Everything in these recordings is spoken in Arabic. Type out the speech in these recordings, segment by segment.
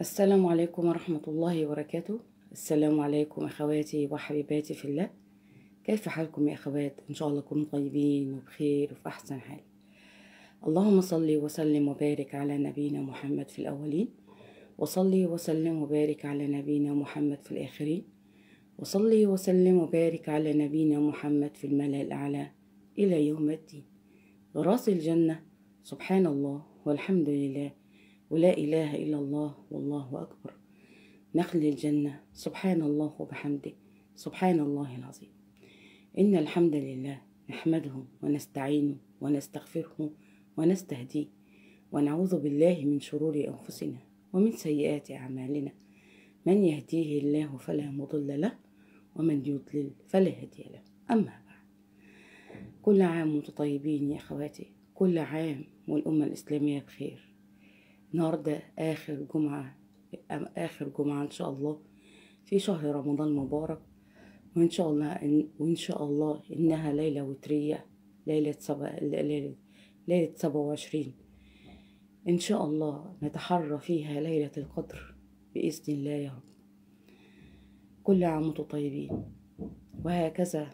السلام عليكم ورحمة الله وبركاته السلام عليكم أخواتي وحبيباتي في الله كيف حالكم يا أخوات إن شاء الله كنتم طيبين وبخير وفي أحسن حال اللهم صل وسلم وبارك على نبينا محمد في الأولين وصلي وسلم وبارك على نبينا محمد في الآخرين وصلي وسلم وبارك على نبينا محمد في الملأ الأعلى إلى يوم الدين غراس الجنة سبحان الله والحمد لله ولا إله إلا الله والله أكبر نخل الجنة سبحان الله وبحمده سبحان الله العظيم إن الحمد لله نحمده ونستعينه ونستغفره ونستهديه ونعوذ بالله من شرور أنفسنا ومن سيئات أعمالنا من يهديه الله فلا مضل له ومن يضلل فلا هادي له أما بعد كل عام وانتم طيبين يا أخواتي كل عام والأمة الإسلامية بخير النهاردة آخر جمعة آخر جمعة إن شاء الله في شهر رمضان مبارك وإن شاء الله وإن شاء الله إنها ليلة وترية ليلة سبع ليلة, ليلة سبعة وعشرين إن شاء الله نتحرى فيها ليلة القدر بإذن الله يا رب كل عام وانتم طيبين وهكذا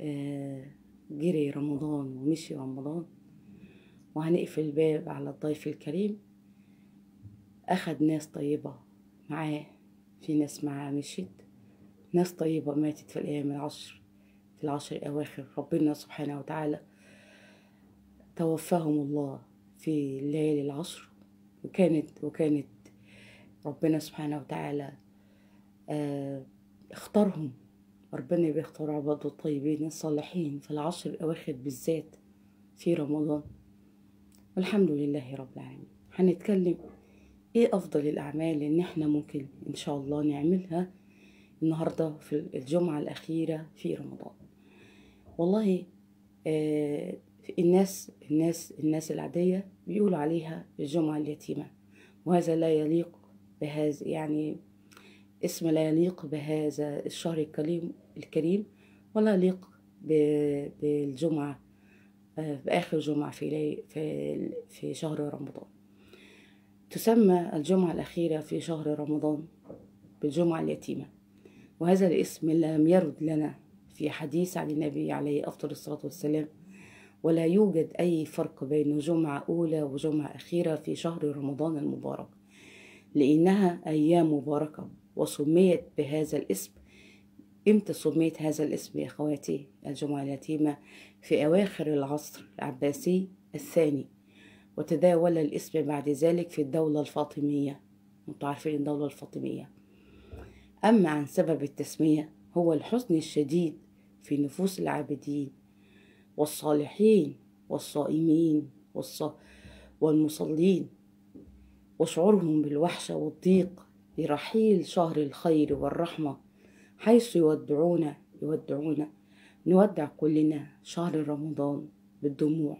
آه، جري رمضان ومشي رمضان وهنقفل الباب على الضيف الكريم أخد ناس طيبة معاه في ناس معاه مشيت ناس طيبة ماتت في الأيام العشر في العشر الأواخر ربنا سبحانه وتعالى توفاهم الله في الليالي العشر وكانت وكانت ربنا سبحانه وتعالى آه اختارهم ربنا بيختار عباده الطيبين الصالحين في العشر الأواخر بالذات في رمضان والحمد لله رب العالمين هنتكلم ايه افضل الاعمال ان احنا ممكن ان شاء الله نعملها النهاردة في الجمعة الاخيرة في رمضان والله آه الناس الناس الناس العادية بيقولوا عليها الجمعة اليتيمة وهذا لا يليق بهذا يعني اسم لا يليق بهذا الشهر الكريم الكريم ولا يليق بالجمعة بآخر آه، جمعة في, في, في شهر رمضان تسمى الجمعة الأخيرة في شهر رمضان بالجمعة اليتيمة وهذا الاسم لم يرد لنا في حديث عن النبي عليه أفضل الصلاة والسلام ولا يوجد أي فرق بين جمعة أولى وجمعة أخيرة في شهر رمضان المبارك لأنها أيام مباركة وسميت بهذا الاسم إمتى سميت هذا الاسم يا أخواتي الجمعة اليتيمة في أواخر العصر العباسي الثاني وتداول الاسم بعد ذلك في الدولة الفاطمية انتوا عارفين الدولة الفاطمية أما عن سبب التسمية هو الحزن الشديد في نفوس العابدين والصالحين والصائمين والص... والمصلين وشعورهم بالوحشة والضيق لرحيل شهر الخير والرحمة حيث يودعونا يودعونا نودع كلنا شهر رمضان بالدموع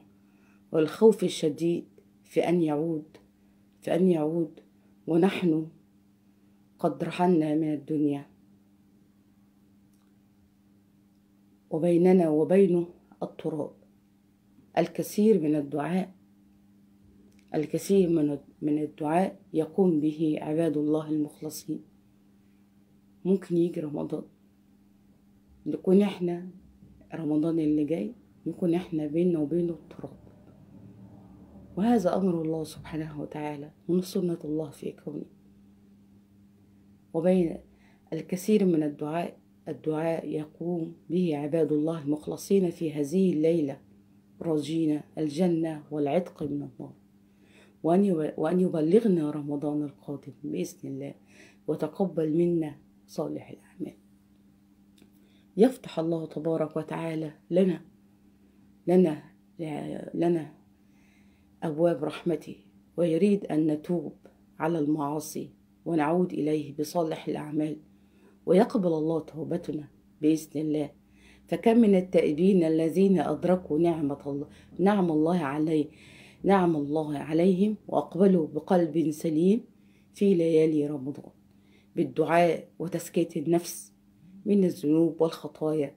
والخوف الشديد في أن يعود في أن يعود ونحن قد رحلنا من الدنيا وبيننا وبينه التراب الكثير من الدعاء الكثير من الدعاء يقوم به عباد الله المخلصين ممكن يجي رمضان نكون احنا رمضان اللي جاي نكون احنا بيننا وبينه التراب وهذا أمر الله سبحانه وتعالى من سنة الله في كونه وبين الكثير من الدعاء الدعاء يقوم به عباد الله المخلصين في هذه الليلة رجينا الجنة والعتق من النار وأن يبلغنا رمضان القادم بإذن الله وتقبل منا صالح الأعمال يفتح الله تبارك وتعالى لنا لنا لنا أبواب رحمته ويريد أن نتوب على المعاصي ونعود إليه بصالح الأعمال ويقبل الله توبتنا بإذن الله فكم من التائبين الذين أدركوا نعمة الله نعم الله عليه نعم الله عليهم وأقبلوا بقلب سليم في ليالي رمضان بالدعاء وتزكية النفس من الذنوب والخطايا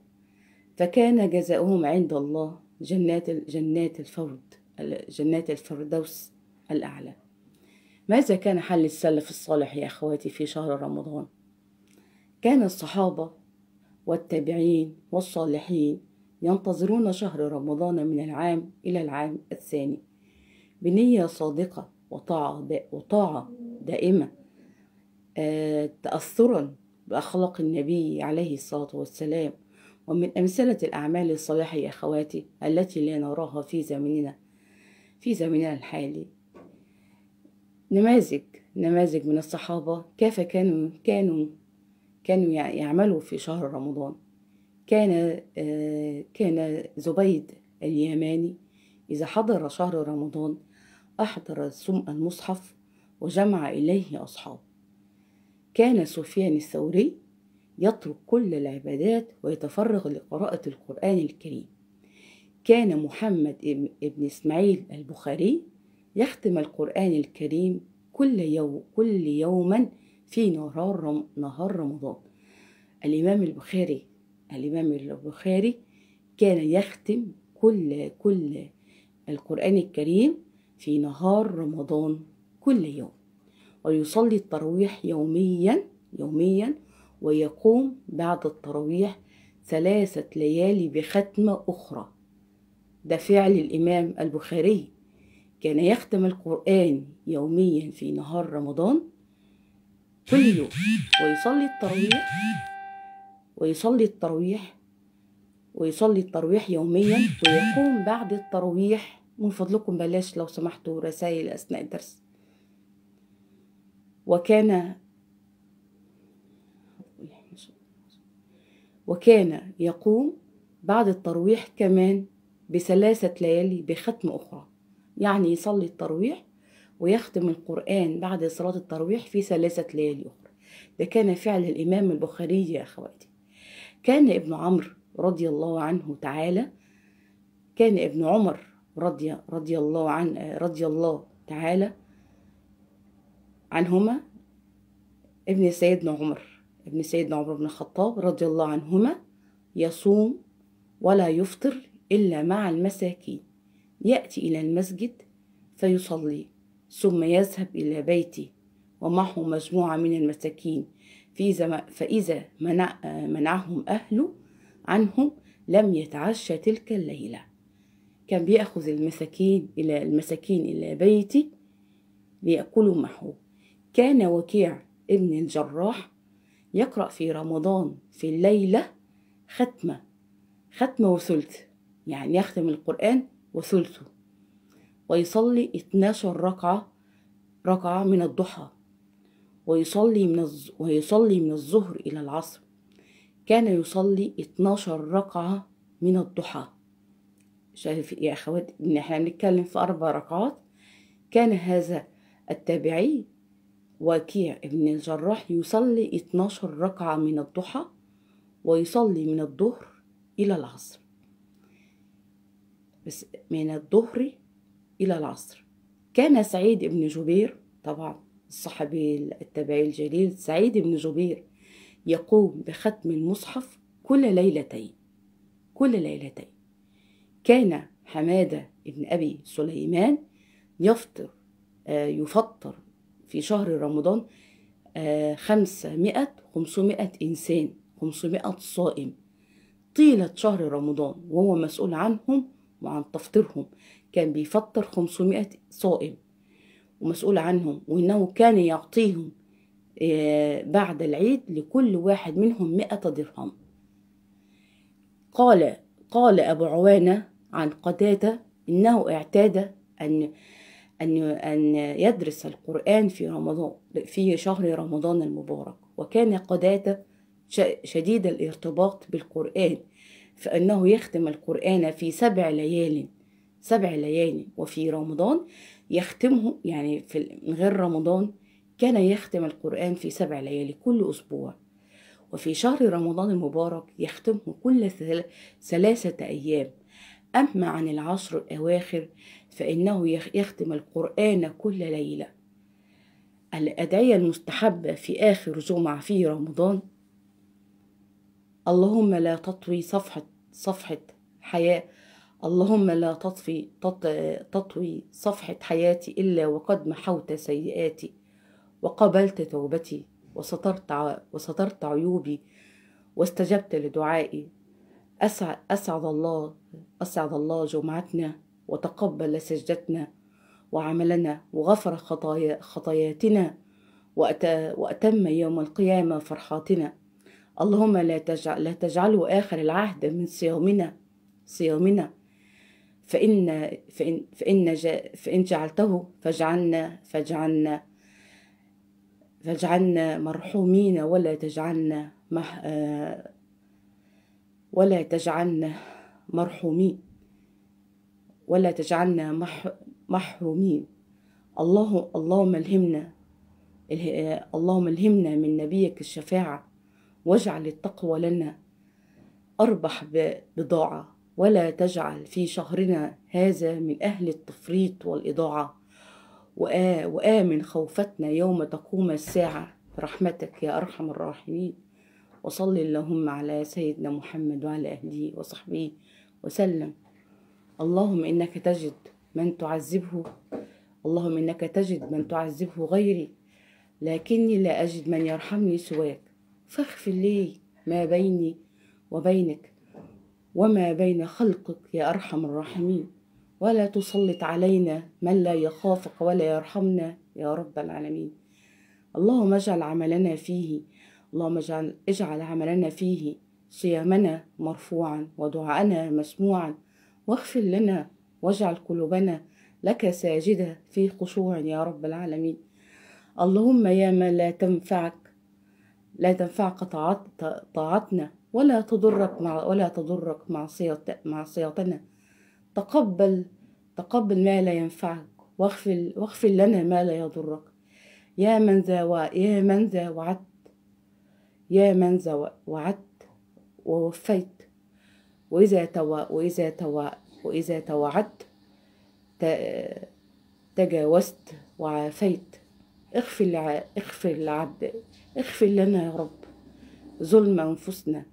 فكان جزاؤهم عند الله جنات جنات الفرد جنات الفردوس الأعلى ماذا كان حل السلف الصالح يا أخواتي في شهر رمضان كان الصحابة والتابعين والصالحين ينتظرون شهر رمضان من العام إلى العام الثاني بنية صادقة وطاعة, وطاعة دائمة آه، تأثرا بأخلاق النبي عليه الصلاة والسلام ومن أمثلة الأعمال الصالحة يا أخواتي التي لا نراها في زمننا في زمننا الحالي نماذج نماذج من الصحابة كيف كانوا كانوا كانوا يعملوا في شهر رمضان كان آه، كان زبيد اليماني إذا حضر شهر رمضان أحضر سمء المصحف وجمع إليه أصحابه كان سفيان الثوري يترك كل العبادات ويتفرغ لقراءة القرآن الكريم كان محمد بن إسماعيل البخاري يختم القرآن الكريم كل يوم كل يوما في نهار نهار رمضان الإمام البخاري الإمام البخاري كان يختم كل كل القرآن الكريم في نهار رمضان كل يوم ويصلي التراويح يوميا يوميا ويقوم بعد التراويح ثلاثة ليالي بختمة أخرى ده فعل الإمام البخاري كان يختم القرآن يوميا في نهار رمضان كل يوم ويصلي التراويح ويصلي التراويح ويصلي التراويح يوميا ويقوم بعد التراويح من فضلكم بلاش لو سمحتوا رسائل أثناء الدرس وكان وكان يقوم بعد الترويح كمان بثلاثة ليالي بختم أخرى يعني يصلي الترويح ويختم القرآن بعد صلاة الترويح في ثلاثة ليالي أخرى ده كان فعل الإمام البخاري يا أخواتي كان ابن عمرو رضي الله عنه تعالى كان ابن عمر رضي, رضي الله عن رضي الله تعالى عنهما ابن سيدنا عمر ابن سيدنا عمر بن الخطاب رضي الله عنهما يصوم ولا يفطر إلا مع المساكين يأتي إلى المسجد فيصلي ثم يذهب إلى بيته ومعه مجموعة من المساكين فإذا منع منعهم أهله عنهم لم يتعشى تلك الليلة كان بيأخذ المساكين إلى المساكين إلى بيته ليأكلوا معه كان وكيع ابن الجراح يقرأ في رمضان في الليلة ختمة ختمة وثلث يعني يختم القرآن وثلثه ويصلي 12 ركعة ركعة من الضحى ويصلي من ويصلي من الظهر إلى العصر كان يصلي 12 ركعة من الضحى شايف يا أخوات إن إحنا بنتكلم في أربع ركعات كان هذا التابعي وكيع ابن الجراح يصلي 12 ركعة من الضحى ويصلي من الظهر إلى العصر بس من الظهر إلى العصر كان سعيد بن جبير طبعا الصحابي التابعي الجليل سعيد بن جبير يقوم بختم المصحف كل ليلتين كل ليلتين كان حمادة بن أبي سليمان يفطر آه، يفطر في شهر رمضان آه، خمسمائة خمسمائة إنسان خمسمائة صائم طيلة شهر رمضان وهو مسؤول عنهم وعن تفطيرهم كان بيفطر خمسمائة صائم ومسؤول عنهم وإنه كان يعطيهم آه، بعد العيد لكل واحد منهم مئة درهم قال قال أبو عوانة عن قتادة إنه اعتاد أن أن أن يدرس القرآن في رمضان في شهر رمضان المبارك وكان قداتة شديد الارتباط بالقرآن فإنه يختم القرآن في سبع ليال سبع ليال وفي رمضان يختمه يعني في غير رمضان كان يختم القرآن في سبع ليالي كل أسبوع وفي شهر رمضان المبارك يختمه كل ثلاثة أيام أما عن العشر الأواخر فإنه يختم القرآن كل ليلة الأدعية المستحبة في آخر جمعة في رمضان اللهم لا تطوي صفحة صفحة حياة اللهم لا تطفي تطوي صفحة حياتي إلا وقد محوت سيئاتي وقبلت توبتي وسترت, وسترت عيوبي واستجبت لدعائي أسعد, الله أسعد الله جمعتنا وتقبل سجدتنا وعملنا وغفر خطايا خطاياتنا وأتم يوم القيامة فرحاتنا اللهم لا تجعل لا تجعله آخر العهد من صيامنا صيامنا فإن فإن فإن, فإن جعلته فاجعلنا فاجعلنا فاجعلنا مرحومين ولا تجعلنا مح آه، ولا تجعلنا مرحومين ولا تجعلنا مح محرومين الله اللهم الهمنا اللهم الهمنا من نبيك الشفاعة واجعل التقوى لنا أربح بضاعة ولا تجعل في شهرنا هذا من أهل التفريط والإضاعة وآمن خوفتنا يوم تقوم الساعة برحمتك يا أرحم الراحمين وصل اللهم على سيدنا محمد وعلى أهله وصحبه وسلم اللهم إنك تجد من تعذبه اللهم إنك تجد من تعذبه غيري لكني لا أجد من يرحمني سواك فاغفر لي ما بيني وبينك وما بين خلقك يا أرحم الراحمين ولا تسلط علينا من لا يخافك ولا يرحمنا يا رب العالمين اللهم اجعل عملنا فيه اللهم اجعل, اجعل عملنا فيه صيامنا مرفوعا ودعاءنا مسموعا واغفر لنا واجعل قلوبنا لك ساجدة في خشوع يا رب العالمين اللهم يا من لا تنفعك لا تنفعك طاعتنا ولا تضرك مع ولا تضرك معصيتنا تقبل تقبل ما لا ينفعك واغفر واغفر لنا ما لا يضرك يا من ذا يا من ذا وعدت يا من وعدت ووفيت وإذا توا وإذا توا وإذا توعدت تجاوزت وعافيت اغفر لع... اغفر العبد اغفر لنا يا رب ظلم أنفسنا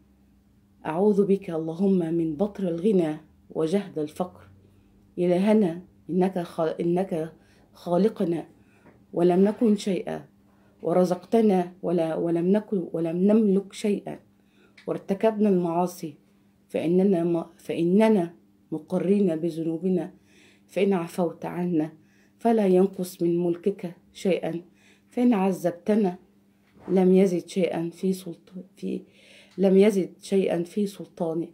أعوذ بك اللهم من بطر الغنى وجهد الفقر إلهنا إنك خ... إنك خالقنا ولم نكن شيئا ورزقتنا ولا ولم نكل ولم نملك شيئا وارتكبنا المعاصي فإننا فإننا مقرين بذنوبنا فإن عفوت عنا فلا ينقص من ملكك شيئا فإن عذبتنا لم يزد شيئا في سلطان في لم يزد شيئا في سلطانك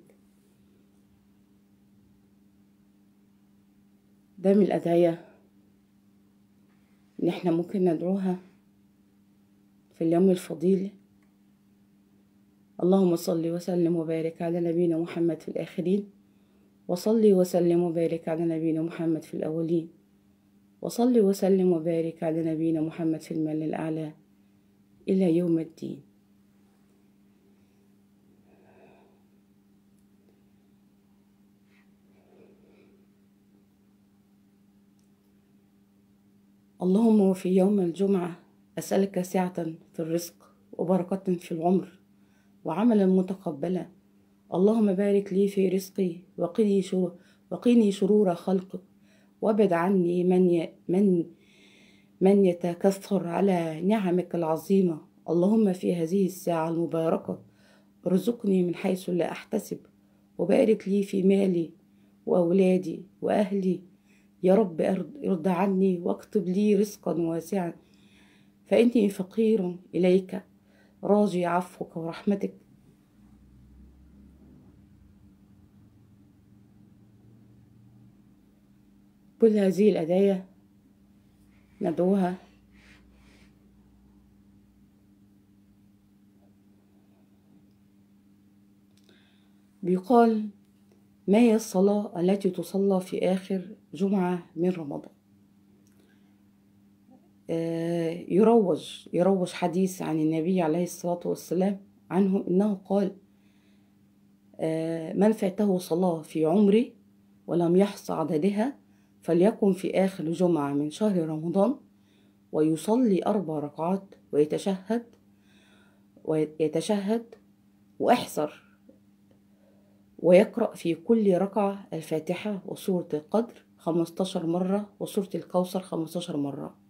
ده من الأدعية اللي احنا ممكن ندعوها في اليوم الفضيل اللهم صل وسلم وبارك على نبينا محمد في الآخرين وصلي وسلم وبارك على نبينا محمد في الأولين وصلي وسلم وبارك على نبينا محمد في المال الأعلى إلى يوم الدين اللهم وفي يوم الجمعة أسألك سعة في الرزق وبركة في العمر وعملا متقبلا اللهم بارك لي في رزقي وقني شر شرور خلقك وابعد عني من ي... من من يتكثر على نعمك العظيمة اللهم في هذه الساعة المباركة ارزقني من حيث لا أحتسب وبارك لي في مالي وأولادي وأهلي يا رب ارض عني واكتب لي رزقا واسعا فإني فقير إليك راجي عفوك ورحمتك كل هذه الأدعية ندعوها بيقال ما هي الصلاة التي تصلى في آخر جمعة من رمضان آه، يروج يروج حديث عن النبي عليه الصلاة والسلام عنه إنه قال آه، من فاته صلاة في عمري ولم يحص عددها فليكن في آخر جمعة من شهر رمضان ويصلي أربع ركعات ويتشهد ويتشهد وإحصر ويقرأ في كل ركعة الفاتحة وسورة القدر 15 مرة وسورة الكوثر 15 مرة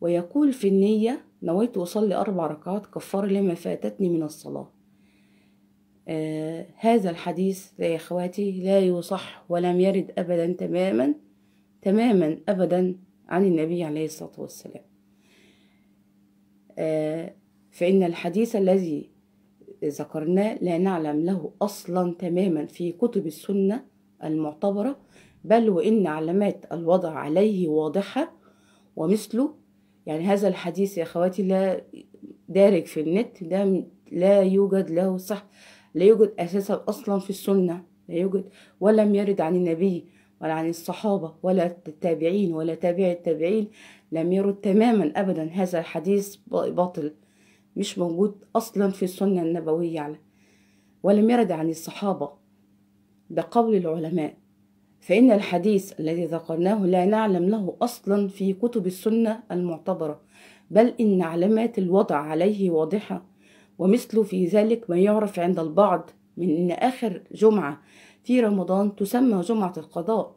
ويقول في النية نويت أصلي أربع ركعات كفارة لما فاتتني من الصلاة آه هذا الحديث يا إخواتي لا يصح ولم يرد أبدا تماما تماما أبدا عن النبي عليه الصلاة والسلام آه فإن الحديث الذي ذكرناه لا نعلم له أصلا تماما في كتب السنة المعتبرة بل وإن علامات الوضع عليه واضحة ومثله يعني هذا الحديث يا أخواتي لا دارج في النت ده لا يوجد له صح لا يوجد أساسا أصلا في السنة لا يوجد ولم يرد عن النبي ولا عن الصحابة ولا التابعين ولا تابع التابعين لم يرد تماما أبدا هذا الحديث باطل مش موجود أصلا في السنة النبوية يعني ولم يرد عن الصحابة ده قول العلماء فإن الحديث الذي ذكرناه لا نعلم له أصلا في كتب السنة المعتبرة بل إن علامات الوضع عليه واضحة ومثل في ذلك ما يعرف عند البعض من إن آخر جمعة في رمضان تسمى جمعة القضاء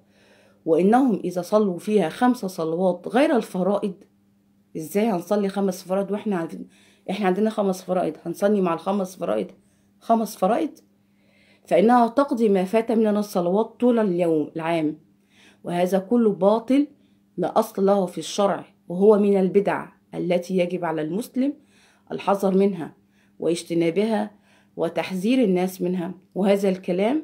وإنهم إذا صلوا فيها خمس صلوات غير الفرائض إزاي هنصلي خمس فرائض وإحنا عندنا إحنا عندنا خمس فرائض هنصلي مع الخمس فرائض خمس فرائض فإنها تقضي ما فات من الصلوات طول اليوم العام وهذا كله باطل لا أصل له في الشرع وهو من البدع التي يجب على المسلم الحذر منها واجتنابها وتحذير الناس منها وهذا الكلام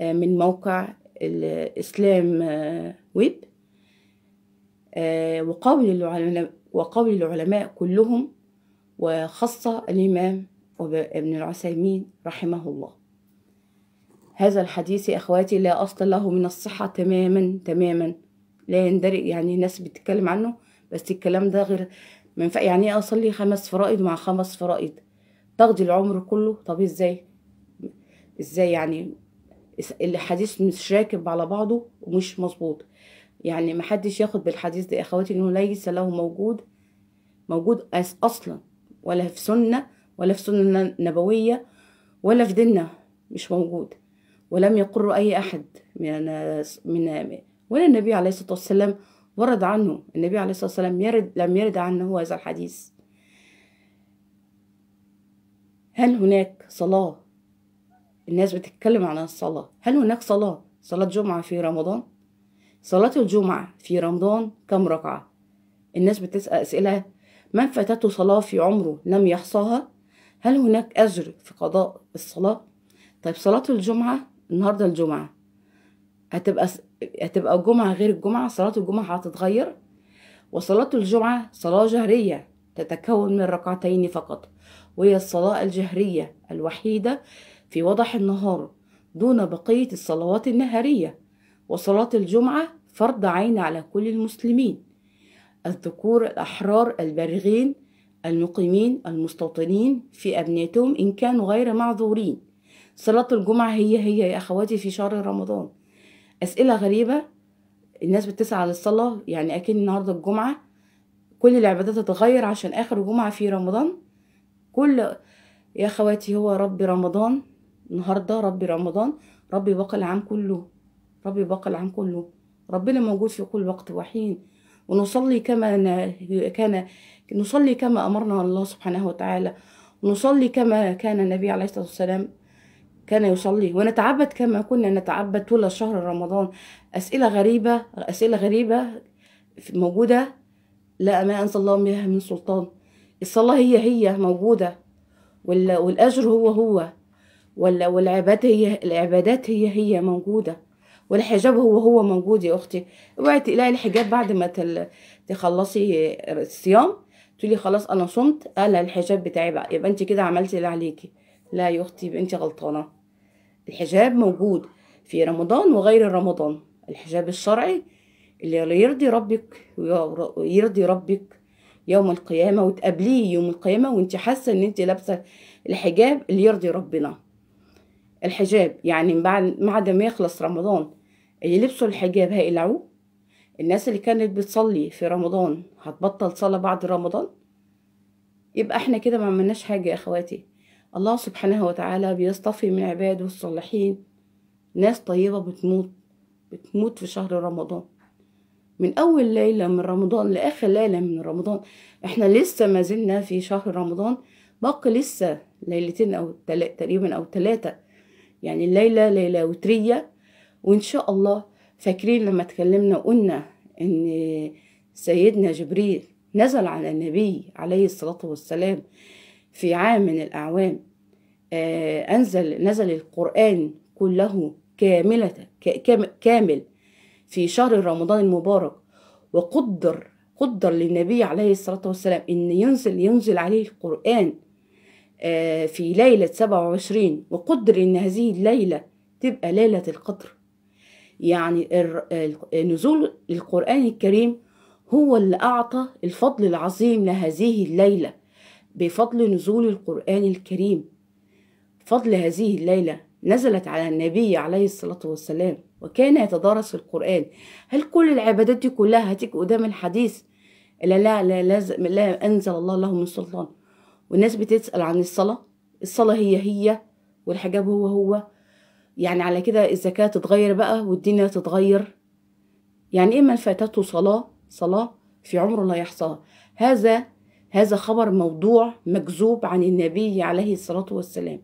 آه، من موقع الإسلام آه، ويب آه، وقول العلماء, وقول العلماء كلهم وخاصة الإمام ابن العثيمين رحمه الله هذا الحديث يا اخواتي لا اصل له من الصحه تماما تماما لا يندرج يعني ناس بتتكلم عنه بس الكلام ده غير من يعني ايه اصلي خمس فرائض مع خمس فرائض تقضي العمر كله طب ازاي ازاي يعني الحديث مش راكب على بعضه ومش مظبوط يعني محدش ياخد بالحديث ده اخواتي انه ليس له موجود موجود اصلا ولا في سنه ولا في سنه نبويه ولا في ديننا مش موجود ولم يقر أي أحد من من ولا النبي عليه الصلاة والسلام ورد عنه النبي عليه الصلاة والسلام يرد لم يرد عنه هذا الحديث هل هناك صلاة الناس بتتكلم عن الصلاة هل هناك صلاة صلاة جمعة في رمضان صلاة الجمعة في رمضان كم ركعة الناس بتسأل أسئلة من فاتته صلاة في عمره لم يحصاها هل هناك أجر في قضاء الصلاة طيب صلاة الجمعة النهارده الجمعه هتبقى هتبقى الجمعه غير الجمعه صلاه الجمعه هتتغير وصلاه الجمعه صلاه جهريه تتكون من ركعتين فقط وهي الصلاه الجهريه الوحيده في وضح النهار دون بقيه الصلوات النهاريه وصلاه الجمعه فرض عين على كل المسلمين الذكور الاحرار البالغين المقيمين المستوطنين في أبنيتهم إن كانوا غير معذورين صلاة الجمعة هي هي يا أخواتي في شهر رمضان أسئلة غريبة الناس بتسعى للصلاة يعني أكيد النهاردة الجمعة كل العبادات تتغير عشان آخر جمعة في رمضان كل يا أخواتي هو ربي رمضان النهاردة ربي رمضان ربي بقى العام كله ربي بقى العام كله ربنا موجود في كل وقت وحين ونصلي كما كان نصلي كما أمرنا الله سبحانه وتعالى ونصلي كما كان النبي عليه الصلاة والسلام كان يصلي ونتعبد كما كنا نتعبد طول شهر رمضان أسئلة غريبة أسئلة غريبة موجودة لا ما أنزل الله بها من سلطان الصلاة هي هي موجودة والأجر هو هو والعبادات هي العبادات هي هي موجودة والحجاب هو هو موجود يا أختي اوعي تقلقي الحجاب بعد ما تخلصي الصيام تقولي خلاص أنا صمت قلع الحجاب بتاعي بقى يبقى أنت كده عملتي اللي عليكي لا يا اختي انت غلطانه الحجاب موجود في رمضان وغير رمضان الحجاب الشرعي اللي يرضي ربك ويرضي ربك يوم القيامه وتقابليه يوم القيامه وانت حاسه ان انت لابسه الحجاب اللي يرضي ربنا الحجاب يعني بعد بعد ما يخلص رمضان اللي لبسوا الحجاب هيقلعوه الناس اللي كانت بتصلي في رمضان هتبطل صلاه بعد رمضان يبقى احنا كده ما عملناش حاجه يا اخواتي الله سبحانه وتعالى بيصطفي من عباده الصالحين ناس طيبة بتموت بتموت في شهر رمضان من أول ليلة من رمضان لآخر ليلة من رمضان إحنا لسه ما زلنا في شهر رمضان باقي لسه ليلتين أو تقريبا أو ثلاثة يعني الليلة ليلة وترية وإن شاء الله فاكرين لما اتكلمنا قلنا إن سيدنا جبريل نزل على النبي عليه الصلاة والسلام في عام من الأعوام آه، أنزل نزل القرآن كله كاملة كامل في شهر رمضان المبارك وقدر قدر للنبي عليه الصلاة والسلام إن ينزل ينزل عليه القرآن آه، في ليلة 27 وقدر إن هذه الليلة تبقى ليلة القدر يعني نزول القرآن الكريم هو اللي أعطى الفضل العظيم لهذه الليلة بفضل نزول القرآن الكريم فضل هذه الليلة نزلت على النبي عليه الصلاة والسلام وكان يتدارس القرآن هل كل العبادات دي كلها هتيجي قدام الحديث لا لا لا, لازم لا أنزل الله له من سلطان والناس بتسأل عن الصلاة الصلاة هي هي والحجاب هو هو يعني على كده الزكاة تتغير بقى والدنيا تتغير يعني إيه من فاتته صلاة صلاة في عمره لا يحصاها هذا هذا خبر موضوع مكذوب عن النبي عليه الصلاة والسلام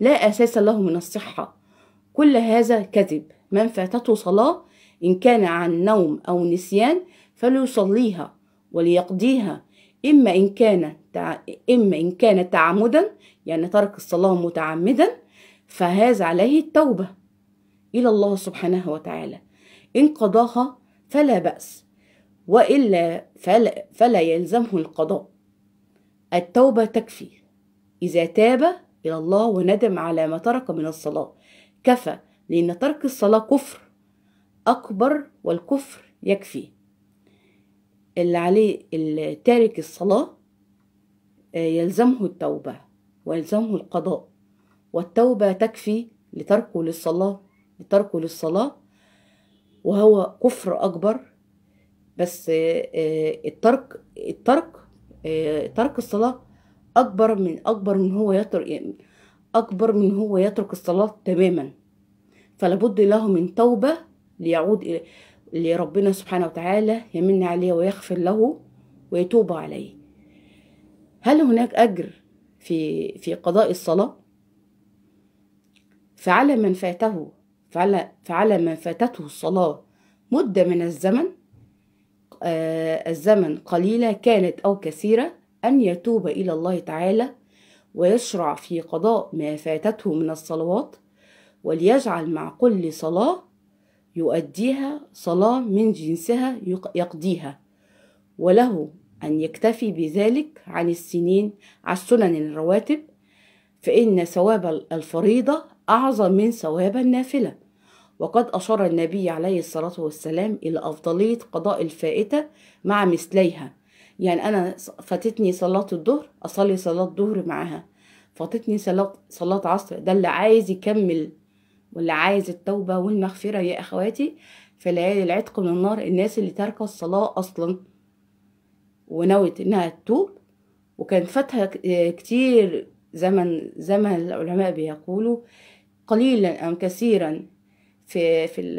لا أساس له من الصحة كل هذا كذب من فاتته صلاة إن كان عن نوم أو نسيان فليصليها وليقضيها إما إن كان تع... إما إن كان تعمدا يعني ترك الصلاة متعمدا فهذا عليه التوبة إلى الله سبحانه وتعالى إن قضاها فلا بأس وإلا فلا, فلا يلزمه القضاء التوبة تكفي إذا تاب إلى الله وندم على ما ترك من الصلاة كفى لأن ترك الصلاة كفر أكبر والكفر يكفي اللي عليه تارك الصلاة آه، يلزمه التوبة ويلزمه القضاء والتوبة تكفي لتركه للصلاة لتركه للصلاة وهو كفر أكبر بس آه، آه، الترك الترك ترك الصلاة اكبر من اكبر من هو يترك اكبر من هو يترك الصلاه تماما فلابد له من توبه ليعود الى لربنا سبحانه وتعالى يمن عليه ويغفر له ويتوب عليه هل هناك اجر في في قضاء الصلاه فعلى من فاته فعلى فعلى من فاتته الصلاه مده من الزمن آه الزمن قليله كانت او كثيره أن يتوب إلى الله تعالى ويشرع في قضاء ما فاتته من الصلوات وليجعل مع كل صلاة يؤديها صلاة من جنسها يقضيها وله أن يكتفي بذلك عن السنين على السنن الرواتب فإن ثواب الفريضة أعظم من ثواب النافلة وقد أشار النبي عليه الصلاة والسلام إلى أفضلية قضاء الفائتة مع مثليها يعني انا فاتتني صلاه الظهر اصلي صلاه الظهر معاها فاتتني صلاه صلاه عصر ده اللي عايز يكمل واللي عايز التوبه والمغفره يا اخواتي في ليالي العتق من النار الناس اللي تاركه الصلاه اصلا ونوت انها تتوب وكان فاتها كتير زمن زمن العلماء بيقولوا قليلا ام كثيرا في في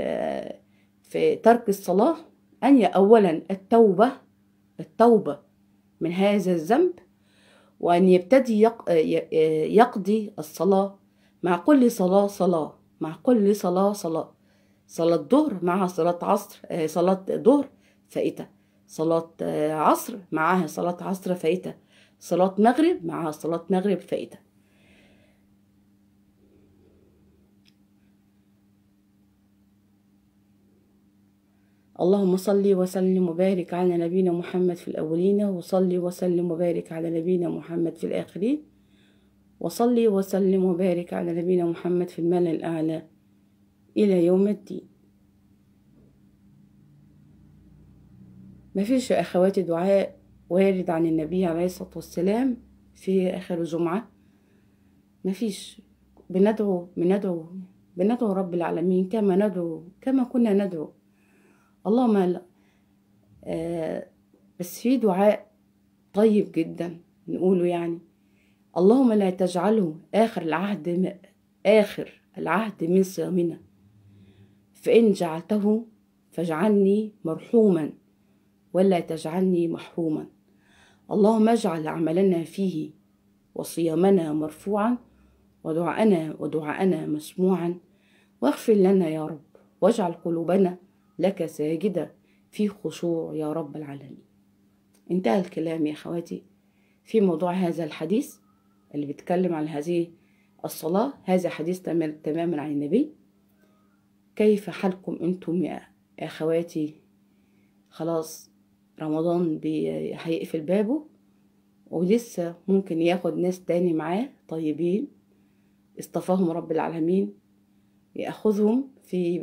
في ترك الصلاه ان اولا التوبه بالتوبة من هذا الذنب وأن يبتدي يقضي الصلاة مع كل صلاة صلاة مع كل صلاة صلاة صلاة ظهر مع صلاة عصر آه، صلاة ظهر فائتة صلاة آه، عصر معها صلاة عصر فائتة صلاة مغرب معها صلاة مغرب فائتة اللهم صل وسلم وبارك على نبينا محمد في الأولين وصل وسلم وبارك على نبينا محمد في الآخرين وصل وسلم وبارك على نبينا محمد في الملأ الأعلى إلى يوم الدين ما فيش أخواتي دعاء وارد عن النبي عليه الصلاة والسلام في آخر جمعة ما فيش بندعو بندعو بندعو رب العالمين كما ندعو كما كنا ندعو اللهم لا آه بس في دعاء طيب جدا نقوله يعني اللهم لا تجعله آخر العهد م... آخر العهد من صيامنا فإن جعلته فاجعلني مرحوما ولا تجعلني محروما اللهم اجعل عملنا فيه وصيامنا مرفوعا ودعاءنا ودعاءنا مسموعا واغفر لنا يا رب واجعل قلوبنا لك ساجدة في خشوع يا رب العالمين انتهى الكلام يا اخواتي في موضوع هذا الحديث اللي بيتكلم عن هذه الصلاة هذا حديث تماما عن النبي كيف حالكم انتم يا اخواتي خلاص رمضان هيقفل بابه ولسه ممكن ياخد ناس تاني معاه طيبين اصطفاهم رب العالمين ياخذهم في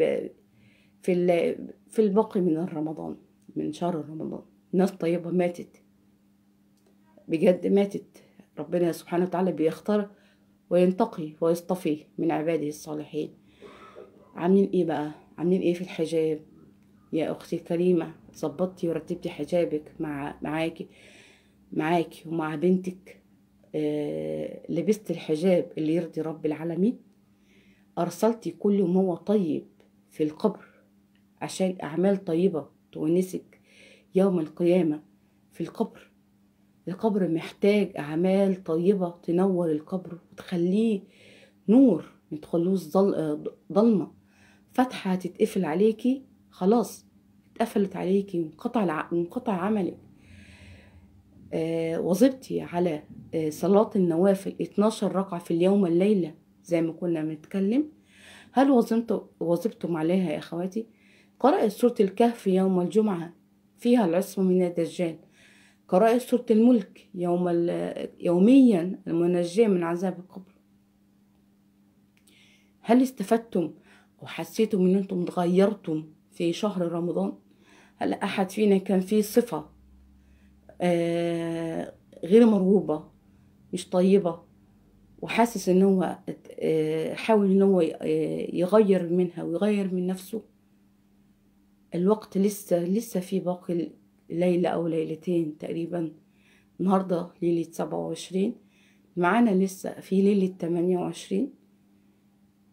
في في الباقي من رمضان من شهر رمضان ناس طيبة ماتت بجد ماتت ربنا سبحانه وتعالى بيختار وينتقي ويصطفي من عباده الصالحين عاملين ايه بقى عاملين ايه في الحجاب يا اختي الكريمة ظبطتي ورتبتي حجابك مع معاكي معاكي ومع بنتك آه لبست الحجاب اللي يرضي رب العالمين ارسلتي كل ما هو طيب في القبر عشان أعمال طيبة تونسك يوم القيامة في القبر القبر محتاج أعمال طيبة تنور القبر وتخليه نور متخلوش ظلمة فتحة تتقفل عليكي خلاص اتقفلت عليكي وانقطع انقطع عملك آه، وظيفتي على آه، صلاة النوافل 12 ركعة في اليوم الليلة زي ما كنا بنتكلم هل وظبتم عليها يا اخواتي قرأت سورة الكهف يوم الجمعة فيها العصمة من الدجال قرأت سورة الملك يوم يوميا المنجاة من عذاب القبر هل استفدتم أو حسيتم إن أنتم اتغيرتم في شهر رمضان هل أحد فينا كان فيه صفة آه، غير مرغوبة مش طيبة وحاسس إن هو آه، حاول إن هو آه، يغير منها ويغير من نفسه الوقت لسه لسه في باقي ليلة أو ليلتين تقريبا النهاردة ليلة سبعة وعشرين معانا لسه في ليلة تمانية وعشرين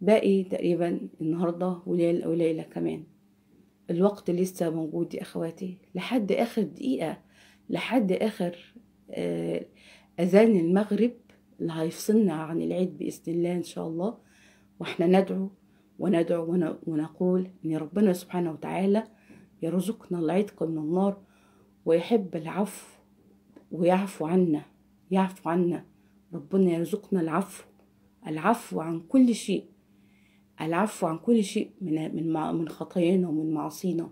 باقي تقريبا النهاردة وليلة أو ليلة كمان الوقت لسه موجود يا أخواتي لحد آخر دقيقة لحد آخر آه، أذان المغرب اللي هيفصلنا عن العيد بإذن الله إن شاء الله واحنا ندعو وندعو ونقول إن ربنا سبحانه وتعالى يرزقنا العتق من النار ويحب العفو ويعفو عنا يعفو عنا ربنا يرزقنا العفو العفو عن كل شيء العفو عن كل شيء من من من خطايانا ومن معاصينا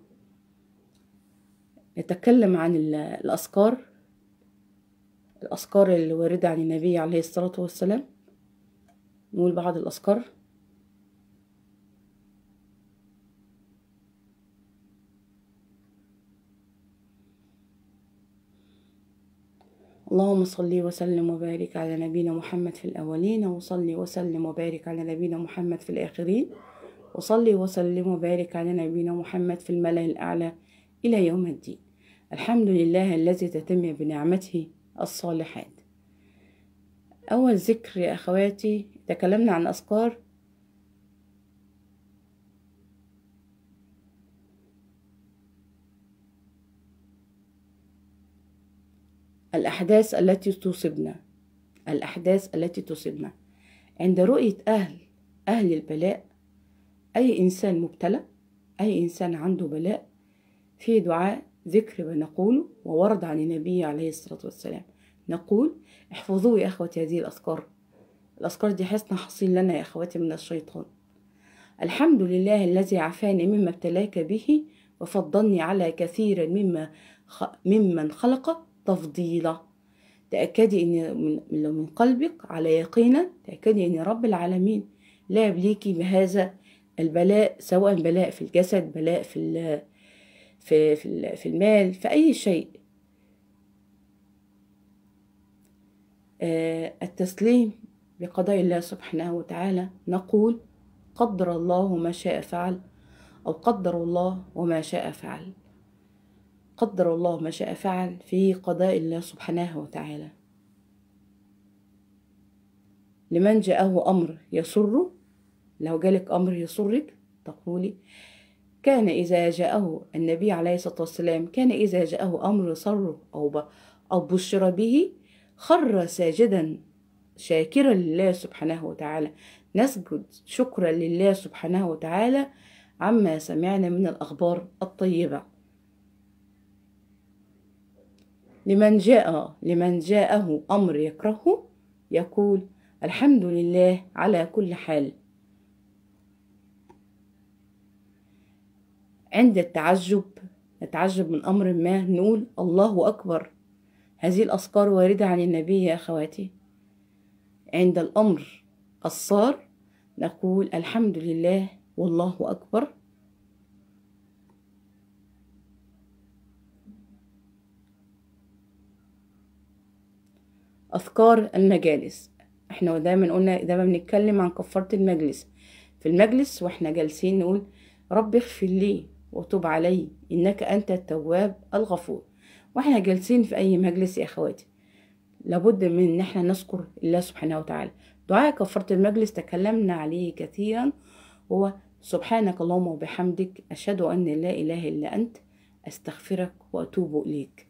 نتكلم عن الأذكار الأذكار اللي عن النبي عليه الصلاة والسلام نقول بعض الأذكار اللهم صل وسلم وبارك على نبينا محمد في الأولين وصلي وسلم وبارك على نبينا محمد في الآخرين وصلي وسلم وبارك على نبينا محمد في الملأ الأعلى إلى يوم الدين الحمد لله الذي تتم بنعمته الصالحات أول ذكر يا أخواتي تكلمنا عن أذكار الأحداث التي تصيبنا الأحداث التي تصيبنا عند رؤية أهل أهل البلاء أي إنسان مبتلى أي إنسان عنده بلاء في دعاء ذكر بنقوله وورد عن النبي عليه الصلاة والسلام نقول احفظوا يا أخوتي هذه الأذكار الأذكار دي حسن حصين لنا يا أخواتي من الشيطان الحمد لله الذي عافاني مما ابتلاك به وفضلني على كثير مما خ... ممن خلق تفضيلة تأكدي أن من لو من قلبك على يقينا تأكدي أن رب العالمين لا يبليكي بهذا البلاء سواء بلاء في الجسد بلاء في في في, في المال في أي شيء آه، التسليم بقضاء الله سبحانه وتعالى نقول قدر الله ما شاء فعل أو قدر الله وما شاء فعل قدر الله ما شاء فعل في قضاء الله سبحانه وتعالى لمن جاءه أمر يسره لو جالك أمر يسرك تقولي كان إذا جاءه النبي عليه الصلاة والسلام كان إذا جاءه أمر يسره أو أو بشر به خر ساجدا شاكرا لله سبحانه وتعالى نسجد شكرا لله سبحانه وتعالى عما سمعنا من الأخبار الطيبة لمن جاء لمن جاءه أمر يكرهه يقول الحمد لله على كل حال عند التعجب نتعجب من أمر ما نقول الله أكبر هذه الأذكار واردة عن النبي يا أخواتي عند الأمر الصار نقول الحمد لله والله أكبر أذكار المجالس احنا دايما قلنا دايما بنتكلم عن كفارة المجلس في المجلس واحنا جالسين نقول رب اغفر لي وتوب علي انك انت التواب الغفور واحنا جالسين في اي مجلس يا اخواتي لابد من ان احنا نذكر الله سبحانه وتعالى دعاء كفارة المجلس تكلمنا عليه كثيرا هو سبحانك اللهم وبحمدك اشهد ان لا اله الا انت استغفرك واتوب اليك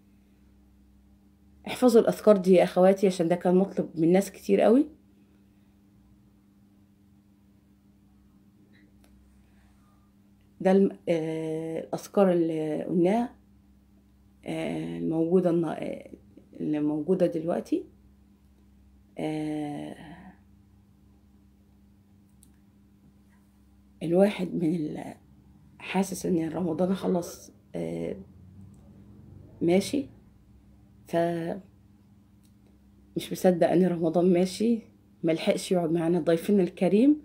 احفظوا الاذكار دي يا اخواتي عشان ده كان مطلب من ناس كتير قوي ده آه، الاذكار اللي قلناها آه، الموجوده آه، اللي موجوده دلوقتي الواحد من حاسس ان رمضان خلاص ماشي ف مش مصدق ان رمضان ماشي ملحقش يقعد معانا ضيفنا الكريم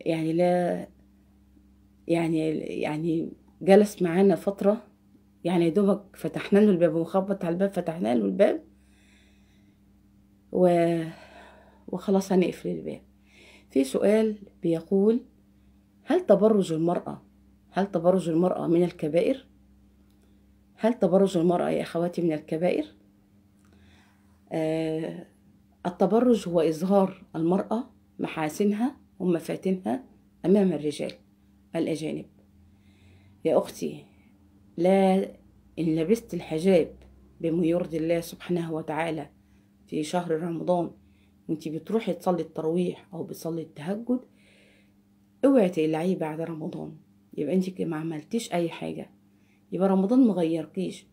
يعني لا يعني يعني جلس معانا فتره يعني يا دوبك فتحنا له الباب وخبط على الباب فتحنا له الباب و... وخلاص هنقفل الباب في سؤال بيقول هل تبرج المرأة هل تبرج المرأة من الكبائر هل تبرج المرأة يا أخواتي من الكبائر؟ آه التبرج هو إظهار المرأة محاسنها ومفاتنها أمام الرجال الأجانب يا أختي لا إن لبست الحجاب بما يرضي الله سبحانه وتعالى في شهر رمضان وانت بتروحي تصلي التراويح أو بتصلي التهجد اوعي تقلعيه بعد رمضان يبقى انت ما عملتيش أي حاجة يبقى رمضان مغيركيش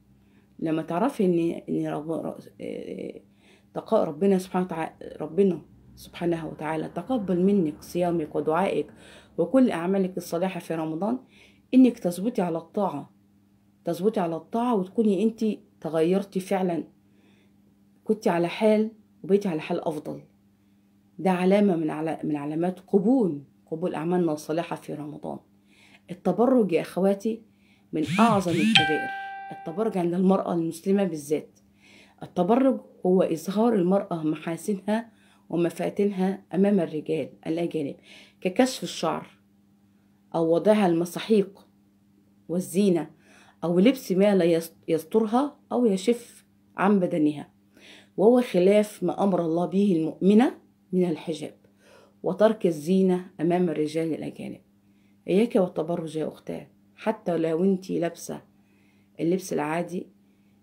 لما تعرفي ان ان إيه، تقاء ربنا سبحانه وتعالى ربنا سبحانه وتعالى تقبل منك صيامك ودعائك وكل اعمالك الصالحه في رمضان انك تظبطي على الطاعه تظبطي على الطاعه وتكوني انت تغيرتي فعلا كنت على حال وبقيتي على حال افضل ده علامه من على من علامات قبول قبول اعمالنا الصالحه في رمضان التبرج يا اخواتي من أعظم الكبائر التبرج عند المرأة المسلمة بالذات التبرج هو إظهار المرأة محاسنها ومفاتنها أمام الرجال الأجانب ككشف الشعر أو وضعها المساحيق والزينة أو لبس ما لا يسترها أو يشف عن بدنها وهو خلاف ما أمر الله به المؤمنة من الحجاب وترك الزينة أمام الرجال الأجانب إياك والتبرج يا أختاه حتى لو انتي لابسة اللبس العادي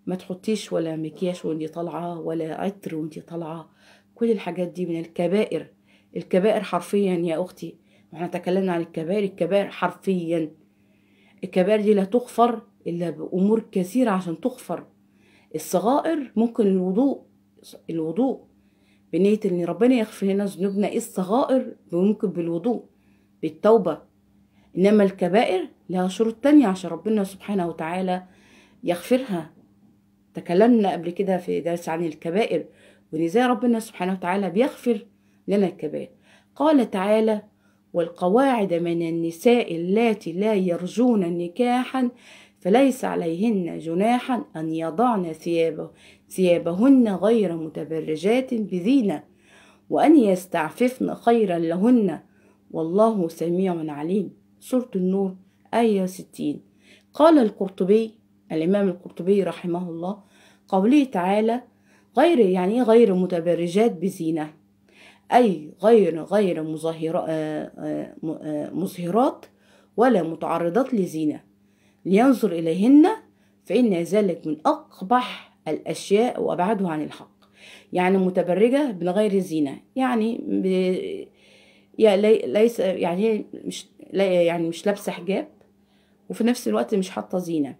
ما تحطيش ولا مكياج وانتي طالعة ولا عطر وانتي طالعة كل الحاجات دي من الكبائر الكبائر حرفيا يا أختي احنا تكلمنا عن الكبائر الكبائر حرفيا الكبائر دي لا تغفر إلا بأمور كثيرة عشان تغفر الصغائر ممكن الوضوء الوضوء بنية إن ربنا يغفر لنا ذنوبنا الصغائر ممكن بالوضوء بالتوبة إنما الكبائر لها شروط تانية عشان ربنا سبحانه وتعالى يغفرها تكلمنا قبل كده في درس عن الكبائر وإن إزاي ربنا سبحانه وتعالى بيغفر لنا الكبائر قال تعالى والقواعد من النساء اللاتي لا يرجون نكاحا فليس عليهن جناحا أن يضعن ثيابه ثيابهن غير متبرجات بزينة وأن يستعففن خيرا لهن والله سميع عليم سورة النور آية 60 قال القرطبي الإمام القرطبي رحمه الله قوله تعالى غير يعني غير متبرجات بزينة أي غير غير آه، آه، مظهرات ولا متعرضات لزينة لينظر إليهن فإن ذلك من أقبح الأشياء وأبعده عن الحق يعني متبرجة من غير زينة يعني ب... ليس يعني مش يعني مش لابسة حجاب وفي نفس الوقت مش حاطة زينة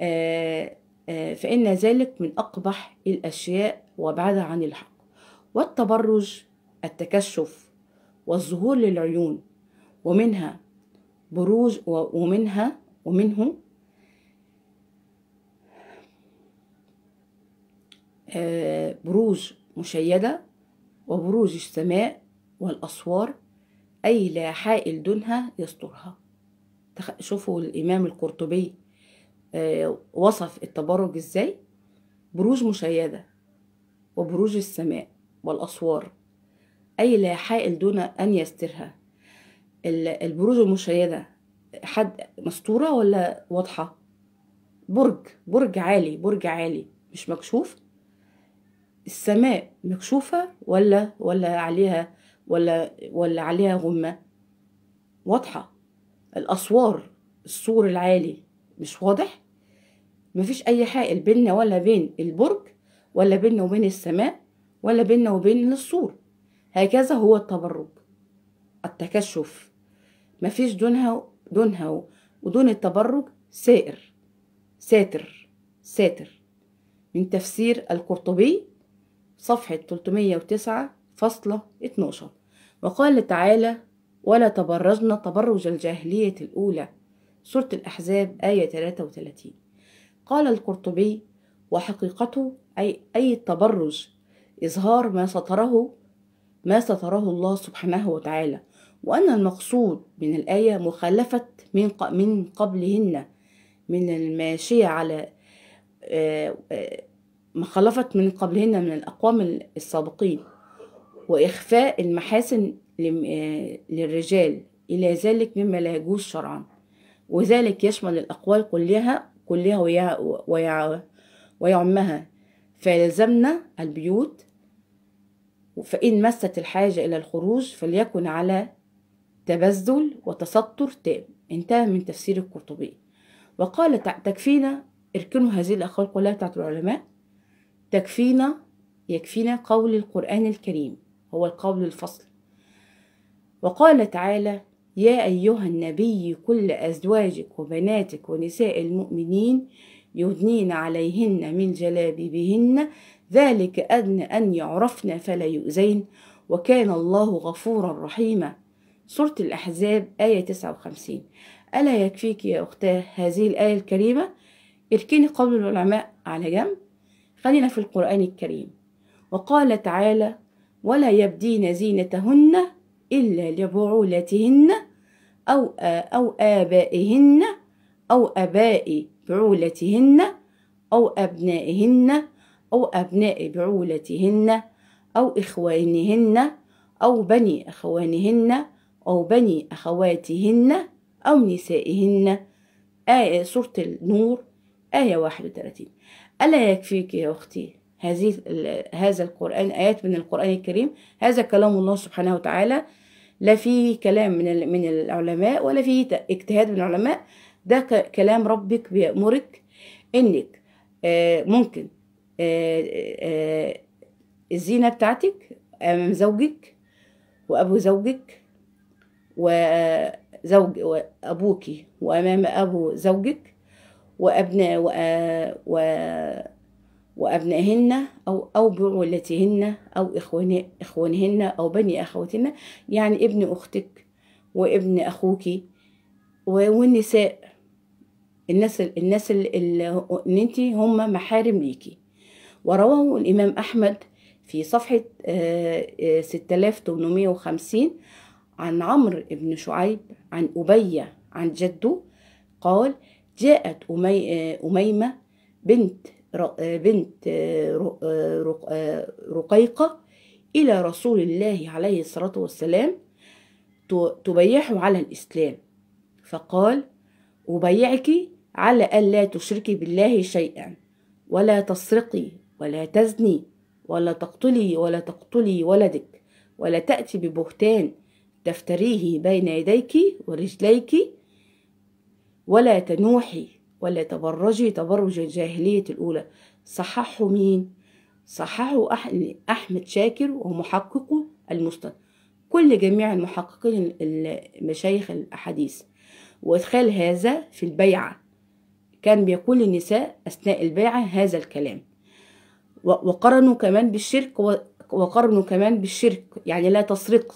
آه، آه، فإن ذلك من أقبح الأشياء وأبعدها عن الحق والتبرج التكشف والظهور للعيون ومنها بروج ومنها ومنه آه، بروج مشيدة وبروج السماء والأسوار أي لا حائل دونها يسترها شوفوا الإمام القرطبي آه، وصف التبرج إزاي بروج مشيدة وبروج السماء والأسوار أي لا حائل دون أن يسترها البروج المشيدة حد مستورة ولا واضحة برج برج عالي برج عالي مش مكشوف السماء مكشوفة ولا ولا عليها ولا ولا عليها غمة واضحة الاسوار السور العالي مش واضح مفيش اي حائل بيننا ولا بين البرج ولا بيننا وبين السماء ولا بيننا وبين السور هكذا هو التبرج التكشف مفيش دونها دونها ودون التبرج سائر ساتر ساتر من تفسير القرطبي صفحة 309 فاصلة 12 وقال تعالى ولا تبرجن تبرج الجاهلية الأولى سورة الأحزاب آية 33 قال القرطبي وحقيقته أي, أي التبرج إظهار ما ستره ما ستره الله سبحانه وتعالى وأن المقصود من الآية مخالفة من من قبلهن من الماشية على آه، آه، مخالفة من قبلهن من الأقوام السابقين وإخفاء المحاسن آه، للرجال إلى ذلك مما لا يجوز شرعا وذلك يشمل الأقوال كلها كلها ويعمها فيلزمنا البيوت فإن مست الحاجة إلى الخروج فليكن على تبذل وتستر تام انتهى من تفسير القرطبي وقال تكفينا اركنوا هذه الأقوال كلها بتاعت العلماء تكفينا يكفينا قول القرآن الكريم هو القول الفصل وقال تعالى يا أيها النبي كل أزواجك وبناتك ونساء المؤمنين يدنين عليهن من جلابيبهن ذلك أدنى أن يعرفن فلا يؤذين وكان الله غفورا رحيما سورة الأحزاب آية 59 ألا يكفيك يا أختاه هذه الآية الكريمة اركني قول العلماء على جنب خلينا في القرآن الكريم وقال تعالى ولا يبدين زينتهن إلا لبعولتهن أو أو آبائهن أو أباء بعولتهن أو أبنائهن أو أبناء بعولتهن أو إخوانهن أو بني أخوانهن أو بني أخواتهن أو نسائهن آية سورة النور آية 31 ألا يكفيك يا أختي هذه هذا القرآن آيات من القرآن الكريم هذا كلام الله سبحانه وتعالى لا فيه كلام من من العلماء ولا فيه اجتهاد من العلماء ده كلام ربك بيأمرك انك آه، ممكن آه، آه، الزينة بتاعتك أمام زوجك وأبو زوجك وزوج وأبوكي وأمام أبو زوجك وأبناء و... و... وأبنائهن أو أو بعولتهن أو إخوان إخوانهن أو بني أخواتهن يعني ابن أختك وابن أخوك والنساء الناس الناس اللي انت هم محارم ليكي ورواه الامام احمد في صفحه 6850 آه، آه، عن عمرو بن شعيب عن ابي عن جده قال جاءت أمي آه، أميمة بنت آه، بنت آه، آه، رقيقة إلى رسول الله عليه الصلاة والسلام تبيعه على الإسلام فقال أبيعك على ألا تشركي بالله شيئا ولا تسرقي ولا تزني ولا تقتلي ولا تقتلي ولدك ولا تأتي ببهتان تفتريه بين يديك ورجليك ولا تنوحي ولا تبرجي تبرج الجاهلية الأولى صححه مين؟ صححه أحمد شاكر ومحققه المسند كل جميع المحققين المشايخ الأحاديث وإدخال هذا في البيعة كان بيقول للنساء أثناء البيعة هذا الكلام وقرنوا كمان بالشرك وقرنوا كمان بالشرك يعني لا تسرق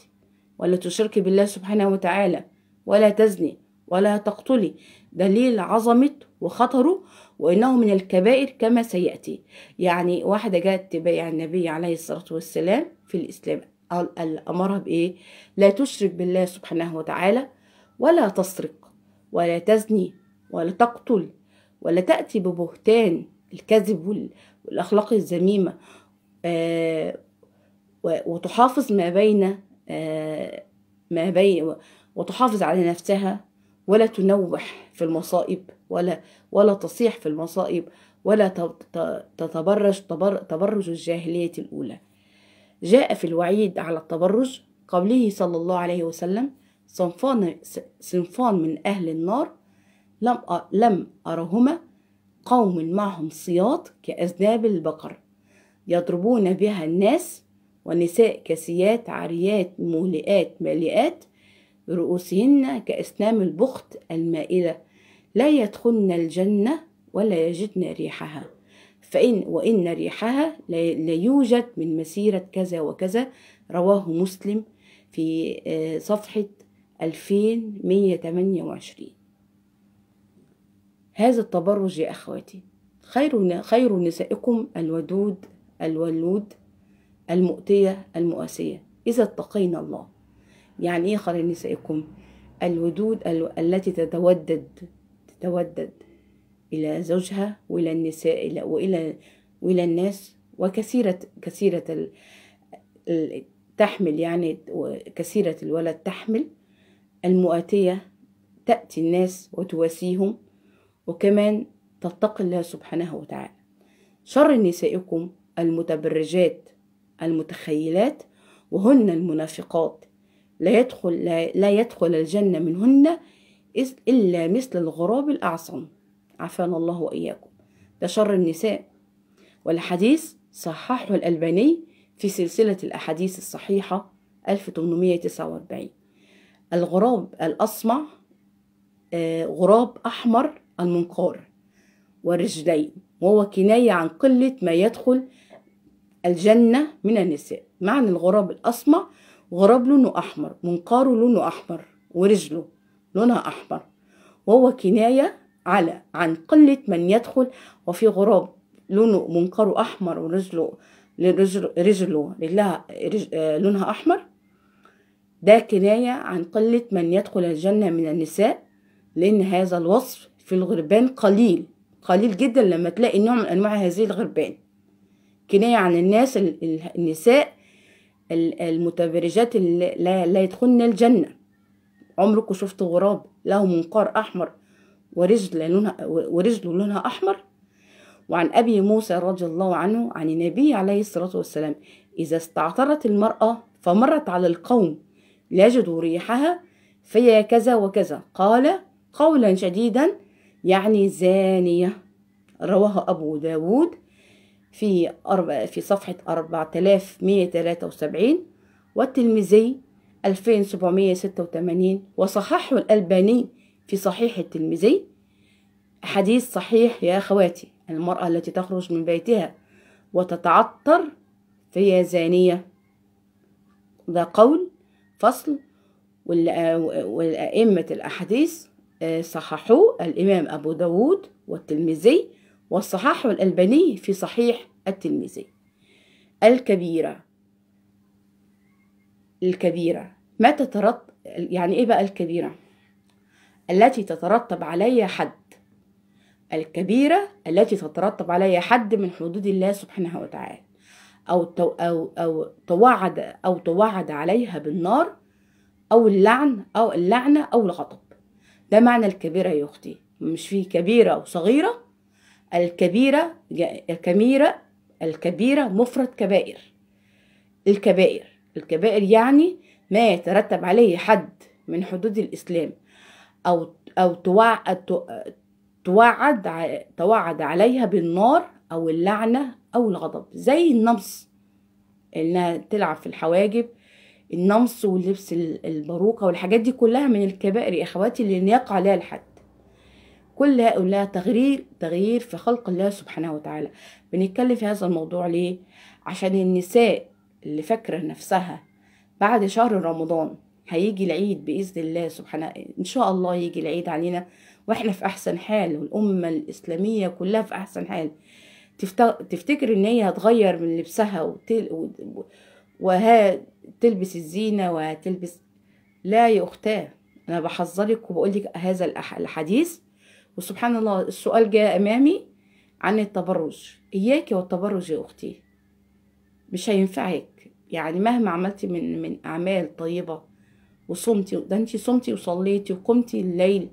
ولا تشرك بالله سبحانه وتعالى ولا تزني ولا تقتلي دليل عظمة وخطره وإنه من الكبائر كما سيأتي يعني واحدة جاءت تبايع النبي عليه الصلاة والسلام في الإسلام أمرها بإيه لا تشرك بالله سبحانه وتعالى ولا تسرق ولا تزني ولا تقتل ولا تأتي ببهتان الكذب والأخلاق الذميمة آه، وتحافظ ما بين آه، ما بين وتحافظ على نفسها ولا تنوح في المصائب ولا ولا تصيح في المصائب ولا تتبرج تبرج الجاهلية الأولى جاء في الوعيد على التبرج قوله صلى الله عليه وسلم صنفان, صنفان من أهل النار لم, لم أرهما قوم معهم صياط كأذناب البقر يضربون بها الناس ونساء كاسيات عاريات مولئات مالئات رؤوسهن كأسنام البخت المائلة لا يدخلن الجنة ولا يجدن ريحها فإن وإن ريحها لا يوجد من مسيرة كذا وكذا رواه مسلم في آه، صفحة 2128 هذا التبرج يا أخواتي خير خير نسائكم الودود الولود المؤتية المؤاسية إذا اتقينا الله يعني إيه خير نسائكم الودود التي تتودد تتودد إلى زوجها وإلى النساء وإلى وإلى الناس وكثيرة كثيرة ال... ال... تحمل يعني كثيرة الولد تحمل المؤاتية تأتي الناس وتواسيهم وكمان تتقي الله سبحانه وتعالى شر نسائكم المتبرجات المتخيلات وهن المنافقات لا يدخل, لا يدخل الجنة منهن إلا مثل الغراب الأعصم عافانا الله وإياكم ده شر النساء والحديث صححه الألباني في سلسلة الأحاديث الصحيحة 1849 الغراب الأصمع آه، غراب أحمر المنقار والرجلين وهو كناية عن قلة ما يدخل الجنة من النساء معنى الغراب الأصمع غراب لونه أحمر منقاره لونه أحمر ورجله لونها أحمر وهو كناية على عن قلة من يدخل وفي غراب لونه منقاره أحمر ورجله رجله رجله رجلها رجل لونها أحمر ده كناية عن قلة من يدخل الجنة من النساء لأن هذا الوصف في الغربان قليل قليل جدا لما تلاقي نوع من أنواع هذه الغربان كناية عن الناس النساء المتبرجات اللي لا, يدخلن الجنة عمركم شفتوا غراب له منقار أحمر ورجل لونها ورجله لونها أحمر وعن أبي موسى رضي الله عنه عن النبي عليه الصلاة والسلام إذا استعطرت المرأة فمرت على القوم ليجدوا ريحها فيا كذا وكذا قال قولا شديدا يعني زانية رواه أبو داود في في صفحة 4173 والتلميذي 2786 وصححه الألباني في صحيح التلميذي حديث صحيح يا أخواتي المرأة التي تخرج من بيتها وتتعطر فهي زانية ده قول فصل والأئمة الأحاديث آه، صححوه الإمام أبو داود والتلميذي والصحاح الألباني في صحيح التلميذي الكبيرة الكبيرة ما تترتب يعني إيه بقى الكبيرة التي تترتب عليها حد الكبيرة التي تترتب عليها حد من حدود الله سبحانه وتعالى أو تو أو أو توعد أو توعد عليها بالنار أو اللعن أو اللعنة أو الغضب ده معنى الكبيرة يا أختي مش في كبيرة وصغيرة الكبيرة الكبيرة الكبيرة مفرد كبائر الكبائر الكبائر يعني ما يترتب عليه حد من حدود الإسلام أو أو توعد توعد توعد عليها بالنار أو اللعنة أو الغضب زي النمص إنها تلعب في الحواجب النمص ولبس الباروكة والحاجات دي كلها من الكبائر يا أخواتي اللي يقع عليها الحد كل هؤلاء تغيير تغيير في خلق الله سبحانه وتعالى بنتكلم في هذا الموضوع ليه عشان النساء اللي فاكره نفسها بعد شهر رمضان هيجي العيد باذن الله سبحانه ان شاء الله يجي العيد علينا واحنا في احسن حال والامه الاسلاميه كلها في احسن حال تفتكر ان هي هتغير من لبسها وتل... تلبس الزينه وهتلبس لا يا اختاه انا بحذرك وبقول لك هذا الحديث وسبحان الله السؤال جاء أمامي عن التبرج إياك والتبرج يا أختي مش هينفعك يعني مهما عملتي من من أعمال طيبة وصمتي ده أنت صمتي وصليتي وقمتي الليل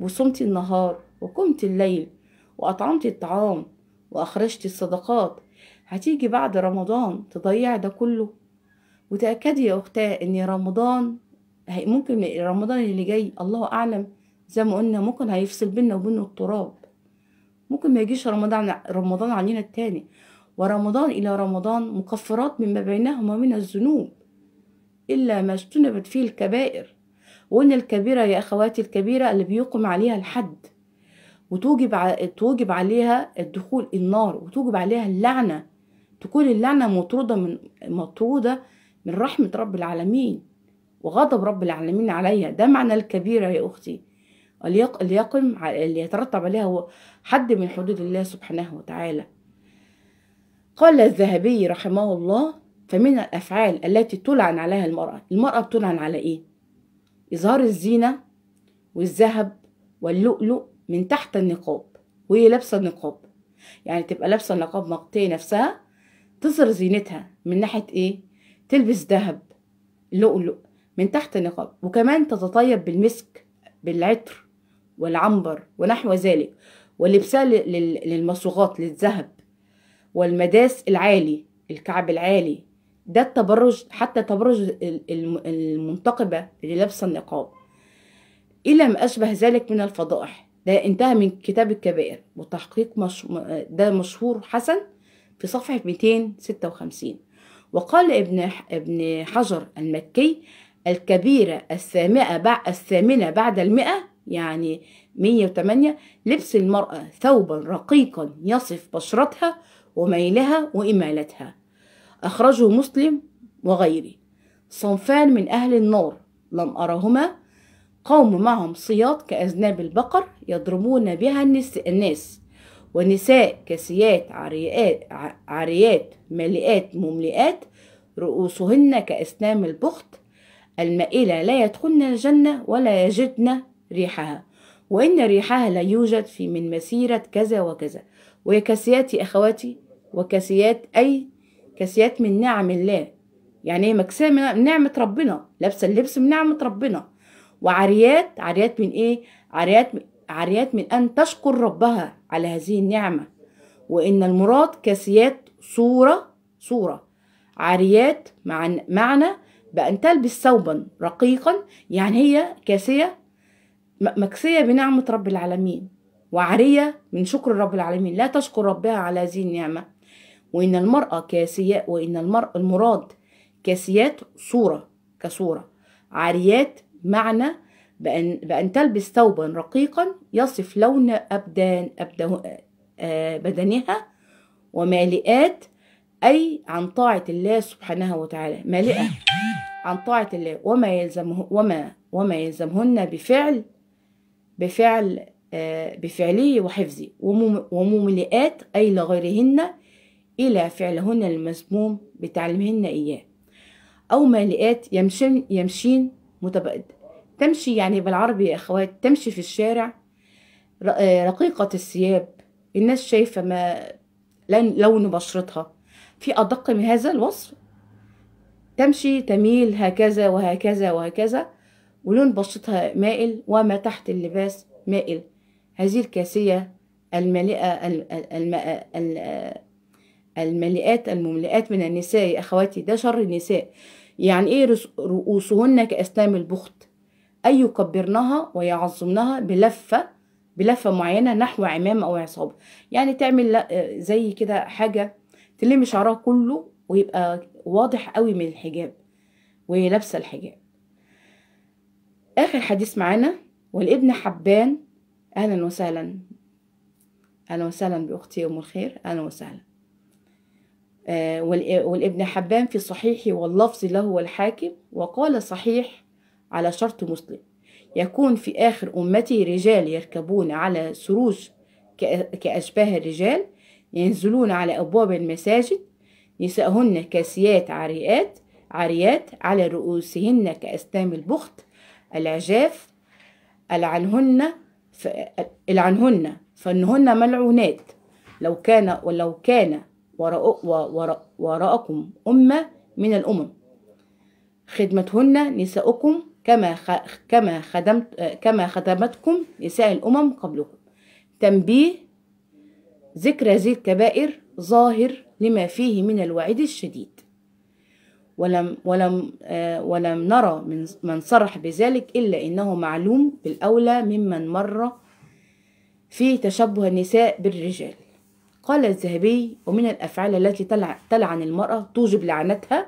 وصمتي النهار وقمتي الليل وأطعمتي الطعام وأخرجتي الصدقات هتيجي بعد رمضان تضيع ده كله وتأكدي يا أختاه إن رمضان ممكن رمضان اللي جاي الله أعلم زي ما قلنا ممكن هيفصل بينا وبين التراب ممكن ما يجيش رمضان رمضان علينا التاني ورمضان إلى رمضان مكفرات مما بينهما من الذنوب إلا ما اجتنبت فيه الكبائر وإن الكبيرة يا أخواتي الكبيرة اللي بيقم عليها الحد وتوجب توجب عليها الدخول النار وتوجب عليها اللعنة تكون اللعنة مطرودة من مطرودة من رحمة رب العالمين وغضب رب العالمين عليها ده معنى الكبيرة يا أختي ليقم اللي يترتب عليها حد من حدود الله سبحانه وتعالى قال الذهبي رحمه الله فمن الأفعال التي تلعن عليها المرأة المرأة بتلعن على إيه؟ إظهار الزينة والذهب واللؤلؤ من تحت النقاب وهي لابسة النقاب يعني تبقى لابسة النقاب مغطية نفسها تظهر زينتها من ناحية إيه؟ تلبس ذهب لؤلؤ من تحت النقاب وكمان تتطيب بالمسك بالعطر والعنبر ونحو ذلك ولبسها للمصوغات للذهب والمداس العالي الكعب العالي ده التبرج حتى تبرج المنتقبة اللي لابسة النقاب إلى إيه ما أشبه ذلك من الفضائح ده انتهى من كتاب الكبائر وتحقيق مش... ده مشهور حسن في صفحة 256 وقال ابن ابن حجر المكي الكبيرة الثامنة بعد الثامنة بعد المئة يعني 108 لبس المرأة ثوبا رقيقا يصف بشرتها وميلها وإمالتها أخرجه مسلم وغيره صنفان من أهل النار لم أرهما قوم معهم صياد كأذناب البقر يضربون بها الناس ونساء كاسيات عريات, عريات مليئات مملئات رؤوسهن كأسنام البخت المائلة لا يدخلن الجنة ولا يجدن ريحها وإن ريحها لا يوجد في من مسيرة كذا وكذا وكاسيات أخواتي وكاسيات أي كاسيات من نعم الله يعني ايه مكسية من نعمة ربنا لابسة اللبس من نعمة ربنا وعريات عريات من ايه عريات عريات من أن تشكر ربها على هذه النعمة وإن المراد كاسيات صورة صورة عريات معنى بأن تلبس ثوبا رقيقا يعني هي كاسية مكسية بنعمة رب العالمين وعارية من شكر رب العالمين لا تشكر ربها على هذه النعمة وإن المرأة كاسية وإن المرأة المراد كاسيات صورة كصورة عاريات معنى بأن, بأن تلبس ثوبا رقيقا يصف لون أبدان, أبدان آه، بدنها ومالئات أي عن طاعة الله سبحانه وتعالى مالئة عن طاعة الله وما يلزمه وما وما يلزمهن بفعل بفعل آه، بفعلي وحفظي ومملئات أي لغيرهن إلى فعلهن المسموم بتعليمهن إياه أو مالئات يمشين, يمشين متبقد. تمشي يعني بالعربي يا أخوات تمشي في الشارع آه، رقيقة الثياب الناس شايفة ما لون بشرتها في أدق من هذا الوصف تمشي تميل هكذا وهكذا وهكذا ولون بشرتها مائل وما تحت اللباس مائل هذه الكاسية المليئة المليئات المملئات من النساء يا أخواتي ده شر النساء يعني إيه رؤوسهن كأسنام البخت أي يكبرنها ويعظمنها بلفة بلفة معينة نحو عمام أو عصابة يعني تعمل زي كده حاجة تلم شعرها كله ويبقى واضح قوي من الحجاب ولابسه الحجاب آخر حديث معانا والابن حبان أهلا وسهلا أهلا وسهلا بأختي أم الخير أهلا وسهلا آه والابن حبان في صحيحه واللفظ له والحاكم وقال صحيح على شرط مسلم يكون في آخر أمتي رجال يركبون على سروج كأشباه الرجال ينزلون على أبواب المساجد نساءهن كاسيات عريات عريات على رؤوسهن كأسنام البخت العجاف العنهن العنهن فإنهن ملعونات لو كان ولو كان وراء وراءكم أمة من الأمم خدمتهن نساؤكم كما كما خدمت كما خدمتكم نساء الأمم قبلكم تنبيه ذكر هذه الكبائر ظاهر لما فيه من الوعيد الشديد ولم ولم آه ولم نرى من من صرح بذلك إلا أنه معلوم بالأولى ممن مر في تشبه النساء بالرجال قال الذهبي ومن الأفعال التي تلعن المرأة توجب لعنتها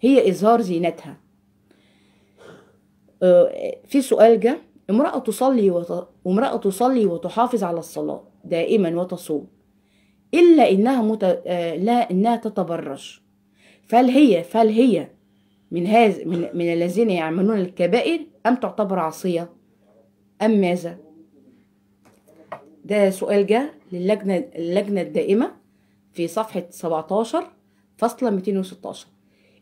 هي إظهار زينتها آه، في سؤال جاء امرأة تصلي وت... امرأة تصلي وتحافظ على الصلاة دائما وتصوم إلا إنها مت... آه، لا إنها تتبرج فهل هي فهل هي من هذا من, من الذين يعملون الكبائر أم تعتبر عصية أم ماذا ده سؤال جه للجنة اللجنة الدائمة في صفحة 17 فصل 216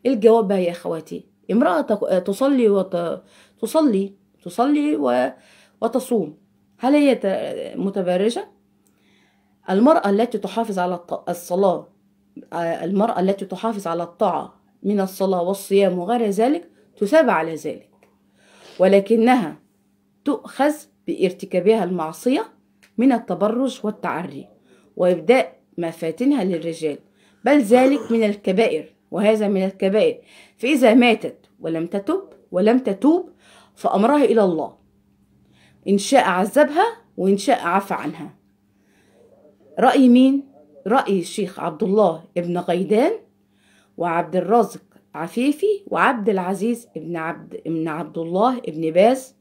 إيه الجواب بقى يا أخواتي امرأة تصلي وت... تصلي تصلي و... وتصوم هل هي متبرجة؟ المرأة التي تحافظ على الصلاة المرأة التي تحافظ على الطاعة من الصلاة والصيام وغير ذلك تثاب على ذلك ولكنها تؤخذ بارتكابها المعصية من التبرج والتعري وإبداء مفاتنها للرجال بل ذلك من الكبائر وهذا من الكبائر فإذا ماتت ولم تتب ولم تتوب فأمرها إلى الله إن شاء عذبها وإن شاء عفى عنها رأي مين؟ رأي الشيخ عبد الله ابن غيدان وعبد الرازق عفيفي وعبد العزيز ابن عبد ابن عبد الله ابن باز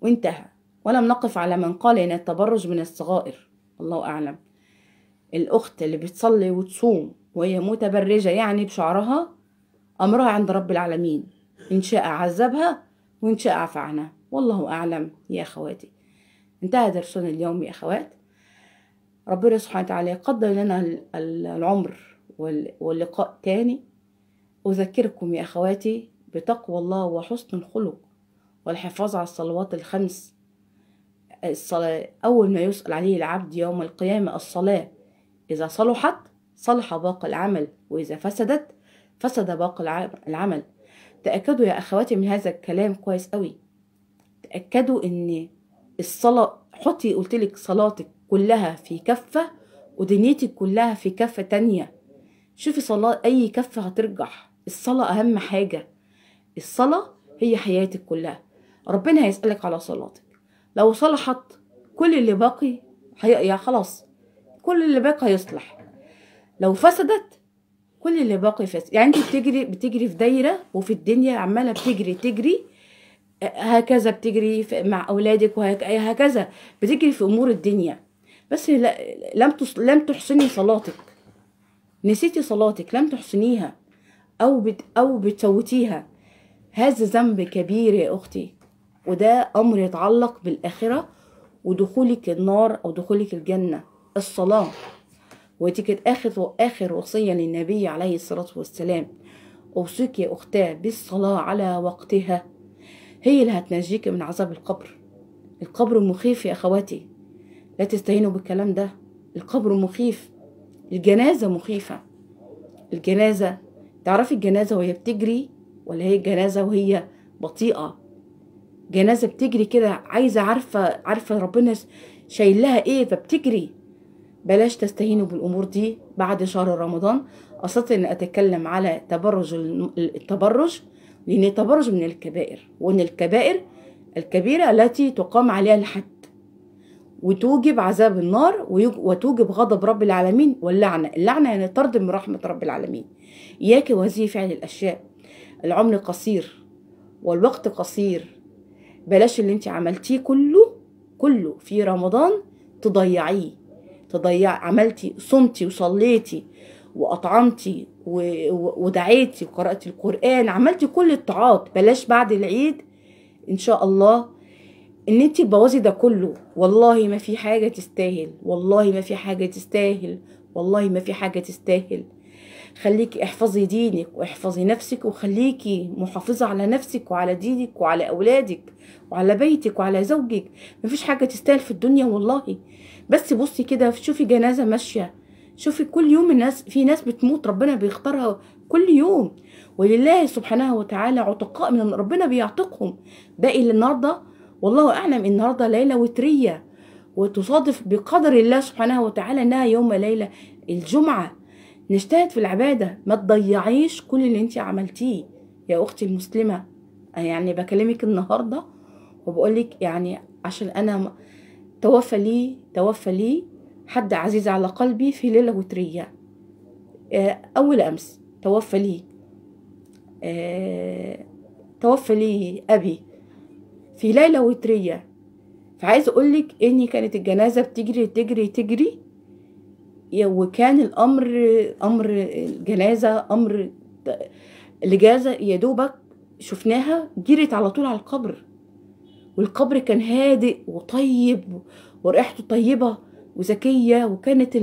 وانتهى ولم نقف على من قال إن التبرج من الصغائر الله أعلم الأخت اللي بتصلي وتصوم وهي متبرجة يعني بشعرها أمرها عند رب العالمين إن شاء عذبها وإن شاء عفى عنها والله أعلم يا أخواتي انتهى درسنا اليوم يا أخوات ربنا سبحانه وتعالى قدر لنا العمر واللقاء تاني أذكركم يا أخواتي بتقوى الله وحسن الخلق والحفاظ على الصلوات الخمس الصلاة أول ما يسأل عليه العبد يوم القيامة الصلاة إذا صلحت صلح باقي العمل وإذا فسدت فسد باقي العمل تأكدوا يا أخواتي من هذا الكلام كويس قوي تأكدوا إن الصلاة حطي قلتلك صلاتك كلها في كفة ودنيتك كلها في كفة تانية شوفي صلاة أي كفة هترجع الصلاة أهم حاجة الصلاة هي حياتك كلها ربنا هيسألك على صلاتك لو صلحت كل اللي باقي هي خلاص كل اللي باقي هيصلح لو فسدت كل اللي باقي فسد يعني انت بتجري بتجري في دايره وفي الدنيا عماله بتجري تجري آه، هكذا بتجري مع اولادك وهكذا بتجري في امور الدنيا بس لم لم تحسني صلاتك نسيتي صلاتك لم تحسنيها او بت او بتفوتيها هذا ذنب كبير يا اختي وده امر يتعلق بالاخره ودخولك النار او دخولك الجنه الصلاه ودي كانت اخر اخر وصيه للنبي عليه الصلاه والسلام اوصيك يا اختاه بالصلاه على وقتها هي اللي هتنجيك من عذاب القبر القبر مخيف يا اخواتي لا تستهينوا بالكلام ده القبر مخيف الجنازة مخيفة الجنازة تعرفي الجنازة وهي بتجري ولا هي الجنازة وهي بطيئة جنازة بتجري كده عايزة عارفة عارفة ربنا شايلها ايه فبتجري بلاش تستهينوا بالامور دي بعد شهر رمضان استطيع ان اتكلم على تبرج التبرج لان التبرج من الكبائر وان الكبائر الكبيرة التي تقام عليها الحد وتوجب عذاب النار وتوجب غضب رب العالمين واللعنة اللعنة يعني طرد من رحمة رب العالمين إياك وهذه فعل الأشياء العمر قصير والوقت قصير بلاش اللي انت عملتيه كله كله في رمضان تضيعيه تضيع عملتي صمتي وصليتي وأطعمتي ودعيتي وقرأتي القرآن عملتي كل الطاعات بلاش بعد العيد إن شاء الله ان انت تبوظي ده كله والله ما في حاجه تستاهل والله ما في حاجه تستاهل والله ما في حاجه تستاهل خليكي احفظي دينك واحفظي نفسك وخليكي محافظة على نفسك وعلى دينك وعلى أولادك وعلى بيتك وعلى زوجك مفيش حاجة تستاهل في الدنيا والله بس بصي كده شوفي جنازة ماشية شوفي كل يوم الناس في ناس بتموت ربنا بيختارها كل يوم ولله سبحانه وتعالى عتقاء من ربنا بيعتقهم باقي النهارده والله أعلم النهاردة ليلة وترية وتصادف بقدر الله سبحانه وتعالى إنها يوم ليلة الجمعة نجتهد في العبادة ما تضيعيش كل اللي انت عملتيه يا أختي المسلمة يعني بكلمك النهاردة وبقولك يعني عشان أنا توفى لي توفى لي حد عزيز على قلبي في ليلة وترية آه، أول أمس توفى لي آه، توفى لي أبي في ليلة وترية فعايز أقولك إن كانت الجنازة بتجري تجري تجري وكان الأمر أمر الجنازة أمر الإجازة يا دوبك شفناها جريت على طول على القبر والقبر كان هادئ وطيب وريحته طيبة وذكية وكانت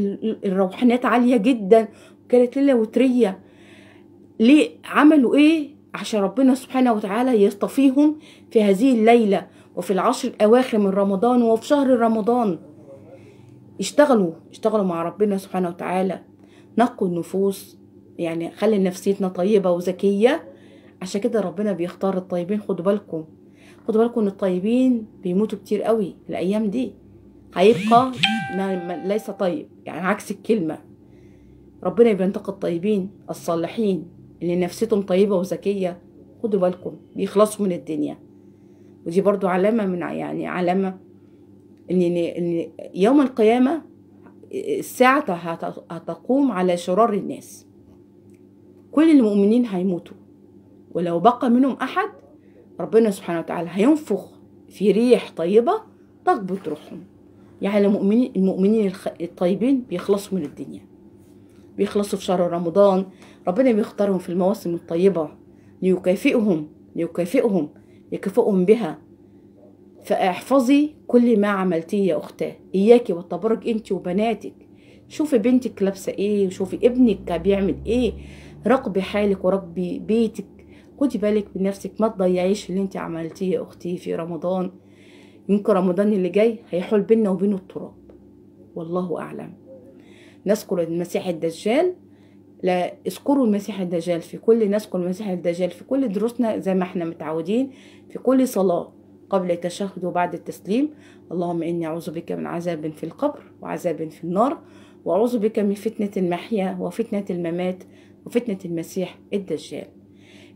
الروحانيات عالية جدا وكانت ليلة وترية ليه عملوا ايه عشان ربنا سبحانه وتعالى يصطفيهم في هذه الليلة وفي العشر الأواخر من رمضان وفي شهر رمضان اشتغلوا اشتغلوا مع ربنا سبحانه وتعالى نقوا النفوس يعني خلي نفسيتنا طيبة وذكية عشان كده ربنا بيختار الطيبين خدوا بالكم خدوا بالكم ان الطيبين بيموتوا كتير قوي الايام دي هيبقى ليس طيب يعني عكس الكلمه ربنا بينتقد الطيبين الصالحين اللي نفسيتهم طيبة وذكية خدوا بالكم بيخلصوا من الدنيا ودي برضو علامة من يعني علامة إن, إن يوم القيامة الساعة هتقوم على شرار الناس كل المؤمنين هيموتوا ولو بقى منهم أحد ربنا سبحانه وتعالى هينفخ في ريح طيبة تقبض روحهم يعني المؤمنين, المؤمنين الطيبين بيخلصوا من الدنيا بيخلصوا في شهر رمضان ربنا بيختارهم في المواسم الطيبة ليكافئهم ليكافئهم يكافئهم بها فاحفظي كل ما عملتيه يا أختاه إياكي والتبرج أنت وبناتك شوفي بنتك لابسة إيه وشوفي ابنك بيعمل إيه راقبي حالك وراقبي بيتك خدي بالك من نفسك ما تضيعيش اللي انت عملتيه يا اختي في رمضان يمكن رمضان اللي جاي هيحول بينا وبين التراب والله اعلم نذكر المسيح الدجال لا اذكروا المسيح الدجال في كل نذكر المسيح الدجال في كل دروسنا زي ما احنا متعودين في كل صلاة قبل التشهد وبعد التسليم اللهم إني أعوذ بك من عذاب في القبر وعذاب في النار وأعوذ بك من فتنة المحيا وفتنة الممات وفتنة المسيح الدجال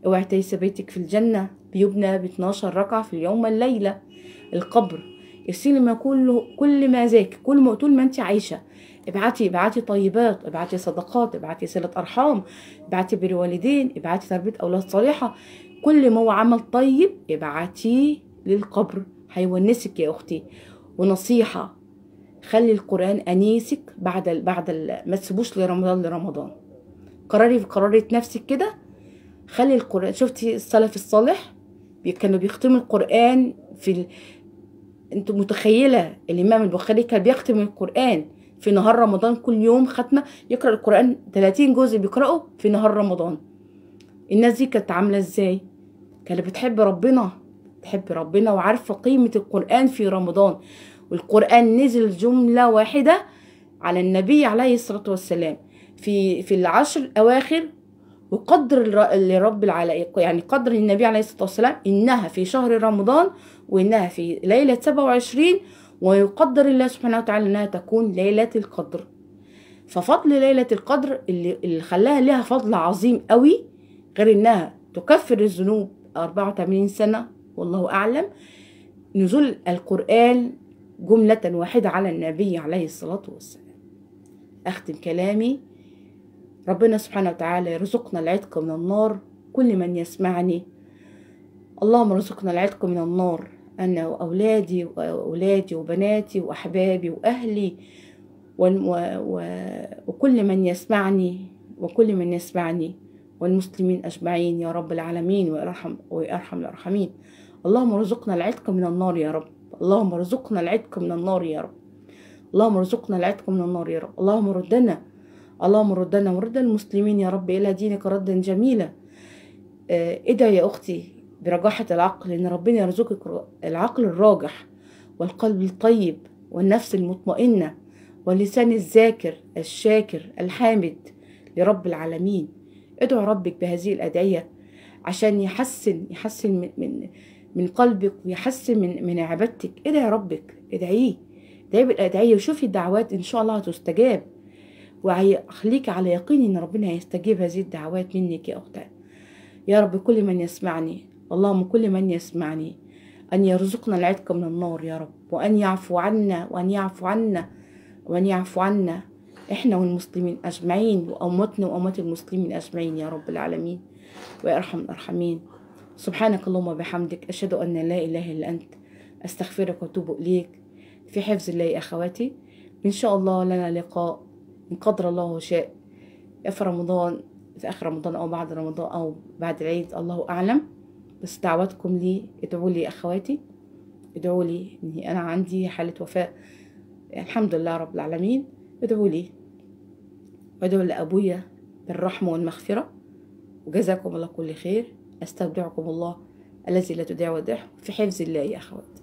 اوعي تيس بيتك في الجنة بيبنى ب 12 ركعة في اليوم والليلة القبر السينما كله كل ما زاك كل ما طول ما انت عايشه ابعتي ابعتي طيبات ابعتي صدقات ابعتي صله ارحام ابعتي بر والدين ابعتي تربيه اولاد صالحه كل ما هو عمل طيب ابعتيه للقبر هيونسك يا اختي ونصيحه خلي القران انيسك بعد الـ بعد الـ ما تسيبوش لرمضان لرمضان قرري قررت نفسك كده خلي القران شفتي السلف الصالح كانوا بيختموا القران في انت متخيله الامام البخاري كان بيختم القران في نهار رمضان كل يوم ختمه يقرا القران 30 جزء بيقراه في نهار رمضان الناس دي كانت عامله ازاي كانت بتحب ربنا بتحب ربنا وعارفه قيمه القران في رمضان والقران نزل جمله واحده على النبي عليه الصلاه والسلام في في العشر الاواخر وقدر لرب العالمين يعني قدر النبي عليه الصلاة والسلام إنها في شهر رمضان وإنها في ليلة 27 ويقدر الله سبحانه وتعالى إنها تكون ليلة القدر ففضل ليلة القدر اللي, اللي خلاها لها فضل عظيم قوي غير إنها تكفر الذنوب 84 سنة والله أعلم نزول القرآن جملة واحدة على النبي عليه الصلاة والسلام أختم كلامي ربنا سبحانه وتعالى يرزقنا العتق من النار كل من يسمعني اللهم ارزقنا العتق من النار أنا وأولادي وأولادي وبناتي وأحبابي وأهلي و... و... وكل من يسمعني وكل من يسمعني والمسلمين أجمعين يا رب العالمين ويرحم ويرحم الأرحمين اللهم ارزقنا العتق من النار يا رب اللهم ارزقنا العتق من النار يا رب اللهم ارزقنا العتق من النار يا رب اللهم ردنا اللهم ردنا ورد المسلمين يا رب إلى دينك ردا جميلا آه، ادعي يا أختي برجاحة العقل إن ربنا يرزقك العقل الراجح والقلب الطيب والنفس المطمئنة واللسان الذاكر الشاكر الحامد لرب العالمين ادعو ربك بهذه الأدعية عشان يحسن يحسن من من قلبك ويحسن من من عبادتك ادعي ربك ادعيه ادعي بالأدعية وشوفي الدعوات إن شاء الله هتستجاب وخليك على يقين ان ربنا هيستجيب هذه الدعوات منك يا اختي يا رب كل من يسمعني اللهم كل من يسمعني أن يرزقنا العتق من النار يا رب وأن يعفو عنا وأن يعفو عنا وأن يعفو عنا إحنا والمسلمين أجمعين وأمتنا وأمات المسلمين أجمعين يا رب العالمين ويرحم الأرحمين سبحانك اللهم وبحمدك أشهد أن لا إله إلا أنت أستغفرك وأتوب إليك في حفظ الله أخواتي إن شاء الله لنا لقاء من قدر الله شاء في رمضان في آخر رمضان أو بعد رمضان أو بعد العيد الله أعلم بس دعواتكم لي ادعوا لي أخواتي ادعوا لي إني أنا عندي حالة وفاة الحمد لله رب العالمين ادعوا لي وادعوا لأبويا بالرحمة والمغفرة وجزاكم الله كل خير أستودعكم الله الذي لا تدعي ودعه في حفظ الله يا أخوات